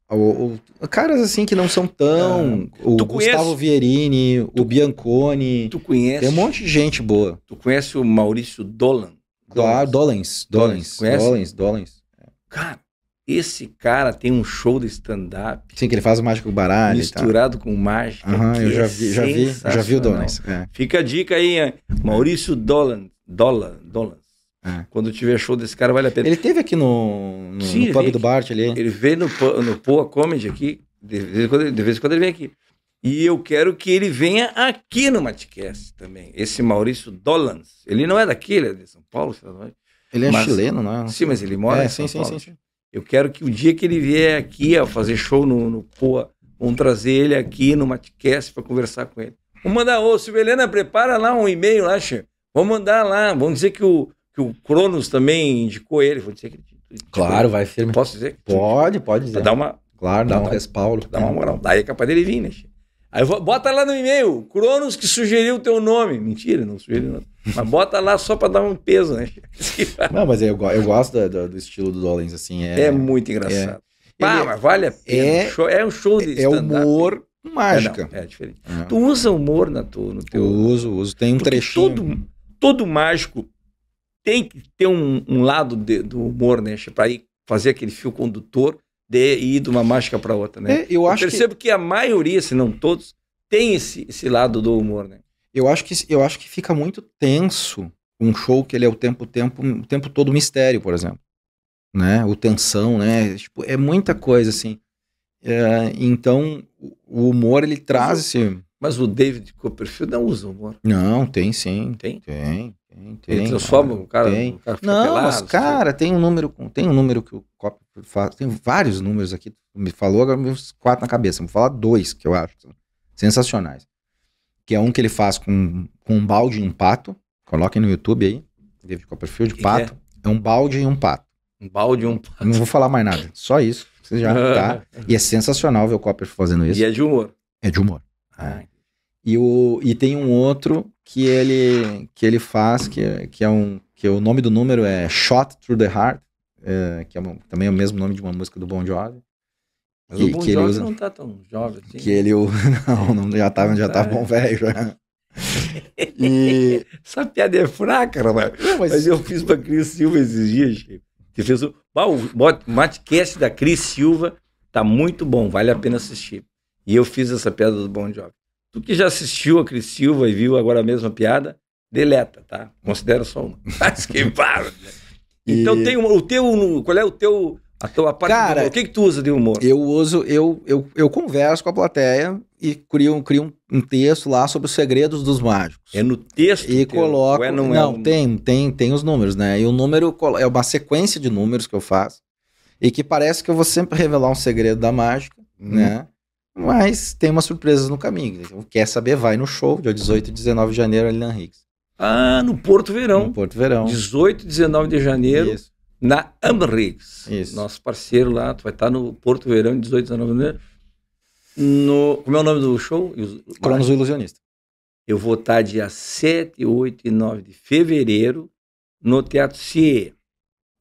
O, o, caras assim que não são tão. Ah, o Gustavo Vierini, tu, o Bianconi. Tu conhece? Tem um monte de gente boa. Tu conhece o Maurício Dolan? Claro, Dolans. Dolans. Dolans. Dolans. Cara, esse cara tem um show de stand-up. Sim, que ele faz o Mágico Baralho. Misturado com mágica. Aham, eu já é vi, já vi, já vi o Dolan. É. Fica a dica aí, hein? Maurício Dolan. Dolan, Dolan. É. Quando tiver show desse cara, vale a pena. Ele teve aqui no, no, Sim, no pub do Bart ali. Ele veio no, no Poa Comedy aqui, de vez, em quando, de vez em quando ele vem aqui. E eu quero que ele venha aqui no Matcast também. Esse Maurício Dolans. Ele não é daqui, ele é de São Paulo. Sei lá, ele é mas, chileno, não é? Sim, mas ele mora é, em São sim, Paulo. Sim, sim, sim. Eu quero que o dia que ele vier aqui a fazer show no, no Poa, vamos trazer ele aqui no Matcast para conversar com ele. Vamos mandar, ô Silvia prepara lá um e-mail lá, Vamos mandar lá, vamos dizer que o, que o Cronos também indicou ele. Vou dizer que ele Claro, vai firme. Posso dizer? Pode, pode dizer. dar uma, claro, dá um respaldo. Dá uma moral. Daí é capaz dele vir, né, Xê? Aí eu vou, bota lá no e-mail, Cronos que sugeriu o teu nome. Mentira, não sugeriu nada. Mas bota lá só para dar um peso, né? [LAUGHS] não, mas eu, eu gosto do, do, estilo do Dolens, assim. É, é muito engraçado. É, Pá, mas vale a pena. É, show, é um show de É humor mágica. É, não, é diferente. Tu usa humor na tua, no teu... Eu uso, uso. Tem um Porque trechinho. Todo, todo mágico tem que ter um, um lado de, do humor, né? Para ir fazer aquele fio condutor de ir de uma máscara para outra, né? É, eu, eu percebo que... que... a maioria, se não todos, tem esse, esse lado do humor, né? Eu acho que eu acho que fica muito tenso um show que ele é o tempo tempo o tempo todo mistério, por exemplo, né? O tensão, né? Tipo, é muita coisa assim. É, então o humor ele traz esse mas o David Copperfield não usa humor. Não, tem sim. Tem? Tem. Tem, tem. Ele transforma cara, o cara. Tem. O cara não, pelado, mas, assim? cara, tem um número. Tem um número que o Cop faz. Tem vários números aqui. Me falou agora meus quatro na cabeça. Vou falar dois que eu acho sensacionais. Que é um que ele faz com, com um balde e um pato. Coloquem no YouTube aí. David Copperfield, que pato. Que é? é? um balde e um pato. Um balde e um pato. Não vou falar mais nada. Só isso. Você já tá. [LAUGHS] E é sensacional ver o Copper fazendo isso. E é de humor. É de humor. Ah, e, o, e tem um outro que ele que ele faz, que é, que é um que o nome do número é Shot Through the Heart, é, que é uma, também é o mesmo nome de uma música do Bon Jovi. Mas que, o Bon que Jovi usa, não tá tão jovem assim. Que ele né? [LAUGHS] não, não já tá, já tá, é. bom velho [LAUGHS] E... Essa piada é fraca, cara mas... mas... eu fiz pra Cris Silva esses dias, que fez o... Ah, o matcast da Cris Silva tá muito bom, vale a pena assistir. E eu fiz essa piada do Bon Jovi. Tu que já assistiu a Cris Silva e viu agora a mesma piada, deleta, tá? Considera só uma. [LAUGHS] Mas que para. Então tem uma, o teu, qual é o teu a tua parte Cara, do... o que que tu usa de humor? Eu uso, eu, eu, eu converso com a plateia e crio, crio um, um texto lá sobre os segredos dos mágicos. É no texto? E teu? É coloco. É, não, não é um... tem, tem, tem os números, né? E o número é uma sequência de números que eu faço e que parece que eu vou sempre revelar um segredo da mágica, hum. né? Mas tem umas surpresas no caminho. Né? Então, quer saber, vai no show, dia 18 e 19 de janeiro, ali na Riggs. Ah, no Porto Verão. No Porto Verão. 18 e 19 de janeiro. Isso. Na Amrix. Isso. Nosso parceiro lá. Tu vai estar tá no Porto Verão, 18 e 19 de janeiro. No, como é o nome do show? Cronos o Ilusionista. Eu vou estar tá dia 7, 8 e 9 de fevereiro no Teatro CIE,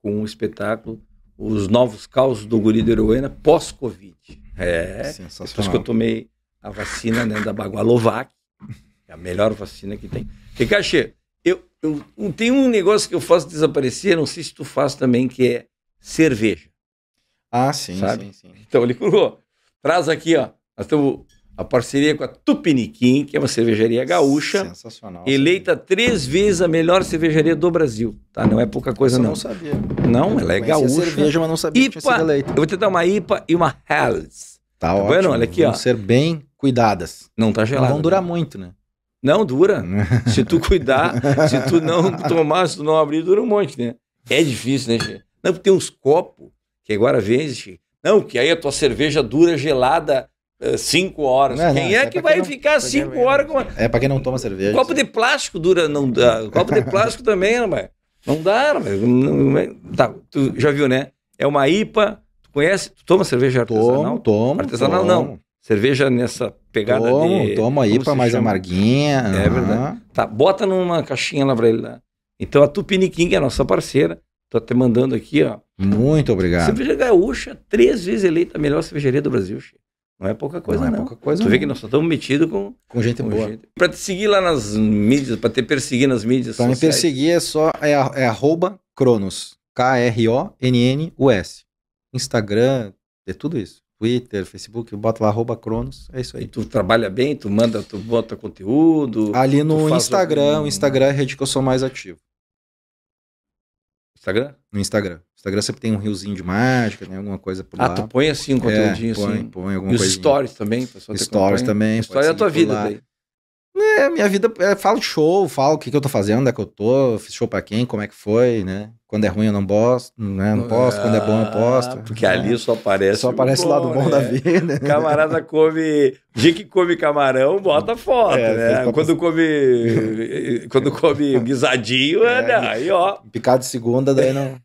com o espetáculo Os Novos Causos do Guri de Heroína pós-Covid. É, depois que eu tomei a vacina né, da Bagualovac, é a melhor vacina que tem. Ricaxê, eu, eu tem um negócio que eu faço desaparecer, não sei se tu faz também, que é cerveja. Ah, sim, sabe? sim, sim. Então ele colocou, traz aqui, ó, nós estamos a parceria com a Tupiniquim, que é uma cervejaria gaúcha. Sensacional. Eleita três vezes a melhor cervejaria do Brasil. Tá? Não é pouca coisa, não. não. não sabia. Não, ela é gaúcha. cerveja, mas não sabia IPA, que tinha sido eleita. Eu vou tentar uma IPA e uma Hells. Tá, tá ótimo. Olha aqui, Vão ó. ser bem cuidadas. Não tá gelado. Não vão durar né? muito, né? Não, dura. [LAUGHS] se tu cuidar, se tu não tomar, se tu não abrir, dura um monte, né? É difícil, né, Che? Não, porque tem uns copos que agora vende, Não, que aí a tua cerveja dura gelada eh, cinco horas. Não, quem não, é, é que vai não, ficar cinco horas com uma... É, é para quem não toma cerveja. Copo de plástico dura, não dá. [LAUGHS] Copo de plástico também, rapaz. Não dá, rapaz. É. Tá, tu já viu, né? É uma IPA. Tu conhece? Tu toma cerveja artesanal? Tomo, tomo. Artesanal tomo. não. Cerveja nessa pegada tomo, de... Toma IPA mais amarguinha. É uhum. verdade. Tá, bota numa caixinha lá pra ele lá. Né? Então a Tupiniquim, é a nossa parceira, Tô até mandando aqui, ó. Muito obrigado. Cerveja Gaúcha, três vezes eleita a melhor cervejaria do Brasil, chefe. Não é pouca coisa, não. É não. É pouca coisa, tu não. vê que nós só estamos metidos com, com gente com boa. Gente... Para te seguir lá nas mídias, para te perseguir nas mídias Para me perseguir é só, é, é arroba Cronos, K-R-O-N-N-U-S. Instagram, é tudo isso. Twitter, Facebook, bota lá arroba Cronos, é isso aí. E tu trabalha bem, tu manda, tu bota conteúdo? Ali no Instagram, algum... o Instagram é a rede que eu sou mais ativo. Instagram? No Instagram. Instagram sempre tem um riozinho de mágica, tem né? Alguma coisa por ah, lá. Ah, tu põe assim um conteúdinho é, põe, assim. Põe, põe alguma coisa. E os stories também, Stories também. Stories da tua vida daí. É, minha vida, é, falo show, falo o que, que eu tô fazendo, onde é que eu tô, fiz show pra quem, como é que foi, né? Quando é ruim eu não posto, né? Não posto, quando é bom eu posto. Porque né? ali é. só aparece. Só aparece o lado bom né? da vida. [LAUGHS] Camarada come. Dia que come camarão, bota é, foto, é, né? Quando come. [LAUGHS] quando come guisadinho, é, é né? aí ó. Picado segunda, daí não.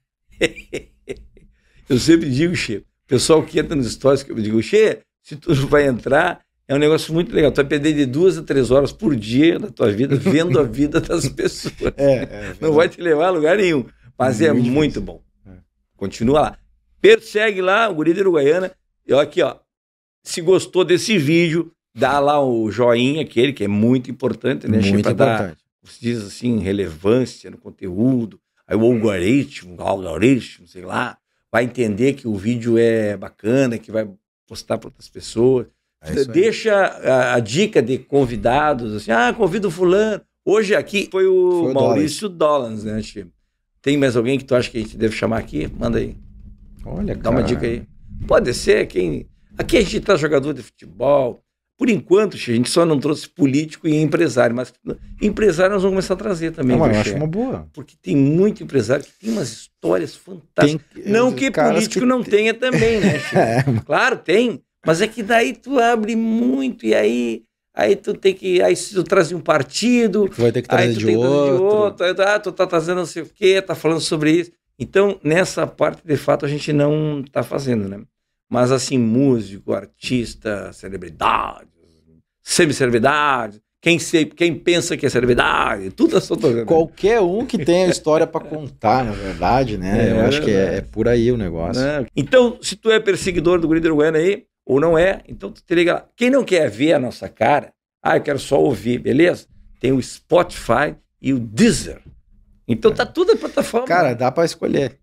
[LAUGHS] eu sempre digo, Che, pessoal que entra nos stories, que eu digo, Che, se tu vai entrar, é um negócio muito legal. Tu vai perder de duas a três horas por dia da tua vida [LAUGHS] vendo a vida das pessoas. É, é Não vai te levar a lugar nenhum. Mas é, muito, é muito bom. É. Continua lá. Persegue lá o Guri de Uruguaiana. E aqui, ó. Se gostou desse vídeo, dá lá o joinha, aquele que é muito importante, né? Muito importante. Dar, diz assim, relevância no conteúdo. Aí o algoritmo, o algoritmo, sei lá, vai entender que o vídeo é bacana, que vai postar para outras pessoas. É Deixa a, a, dica de convidados, assim, ah, convido fulano. Hoje aqui foi o, foi o Maurício Dollans, né, Chico? Tem mais alguém que tu acha que a gente deve chamar aqui? Manda aí. Olha, Dá cara. uma dica aí. Pode ser quem... Aqui a gente está jogador de futebol. Por enquanto, a gente só não trouxe político e empresário, mas empresário nós vamos começar a trazer também. Não, ah, eu acho uma boa. Porque tem muito empresário que tem umas histórias fantásticas. Tem, não que político que não tenha também, né, [LAUGHS] Chico? É. Claro, tem mas é que daí tu abre muito e aí aí tu tem que aí tu traz um partido, tu vai ter que trazer de, tem outro. de outro, aí, ah, tu tá trazendo não sei o quê, tá falando sobre isso. Então, nessa parte, de fato, a gente não tá fazendo, né? Mas assim, músico, artista, celebridade, semi-celebridade, quem, se, quem pensa que é celebridade, tudo eu tô Qualquer um que tenha história para contar, na verdade, né? É, eu acho que é, né? é, por aí o negócio. Né? Então, se tu é perseguidor do Grinder Bueno aí, ou não é. Então tu te liga lá. Quem não quer ver a nossa cara, ah, eu quero só ouvir, beleza? Tem o Spotify e o Deezer. Então tá tudo em plataforma. Cara, dá para escolher.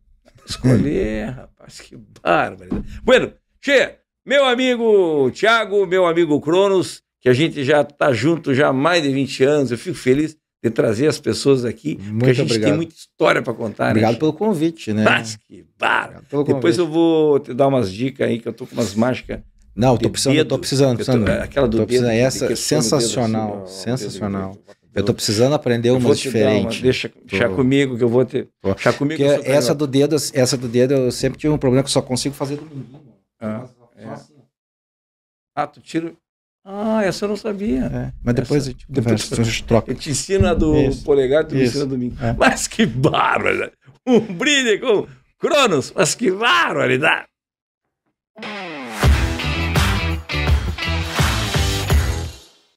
Escolher, [LAUGHS] rapaz, que bárbaro. Bueno, Che, meu amigo Thiago, meu amigo Cronos, que a gente já tá junto já há mais de 20 anos, eu fico feliz de trazer as pessoas aqui, Muito porque a gente obrigado. tem muita história para contar. Né, obrigado né, pelo convite, né? Mas que bárbaro. Depois convite. eu vou te dar umas dicas aí, que eu tô com umas mágicas não, eu tô precisando, eu tô precisando, precisando. Eu tô, aquela do tô precisando, dedo, é essa é sensacional, assim, dedo, assim, sensacional. eu tô precisando aprender uma diferente. Uma, deixa, deixa comigo que eu vou ter. Deixa comigo. eu essa do dedo, essa do dedo eu sempre tive um problema que eu só consigo fazer do mindinho. Né? Ah, assim, é. Assim. ah, tu tira ah, essa eu não sabia. É, mas depois essa, a gente depois a gente troca. Eu te ensina do isso, polegar, tu me ensina do mim. É. Mas que barulho! Né? Um brilho com Cronos, mas que barbaridade!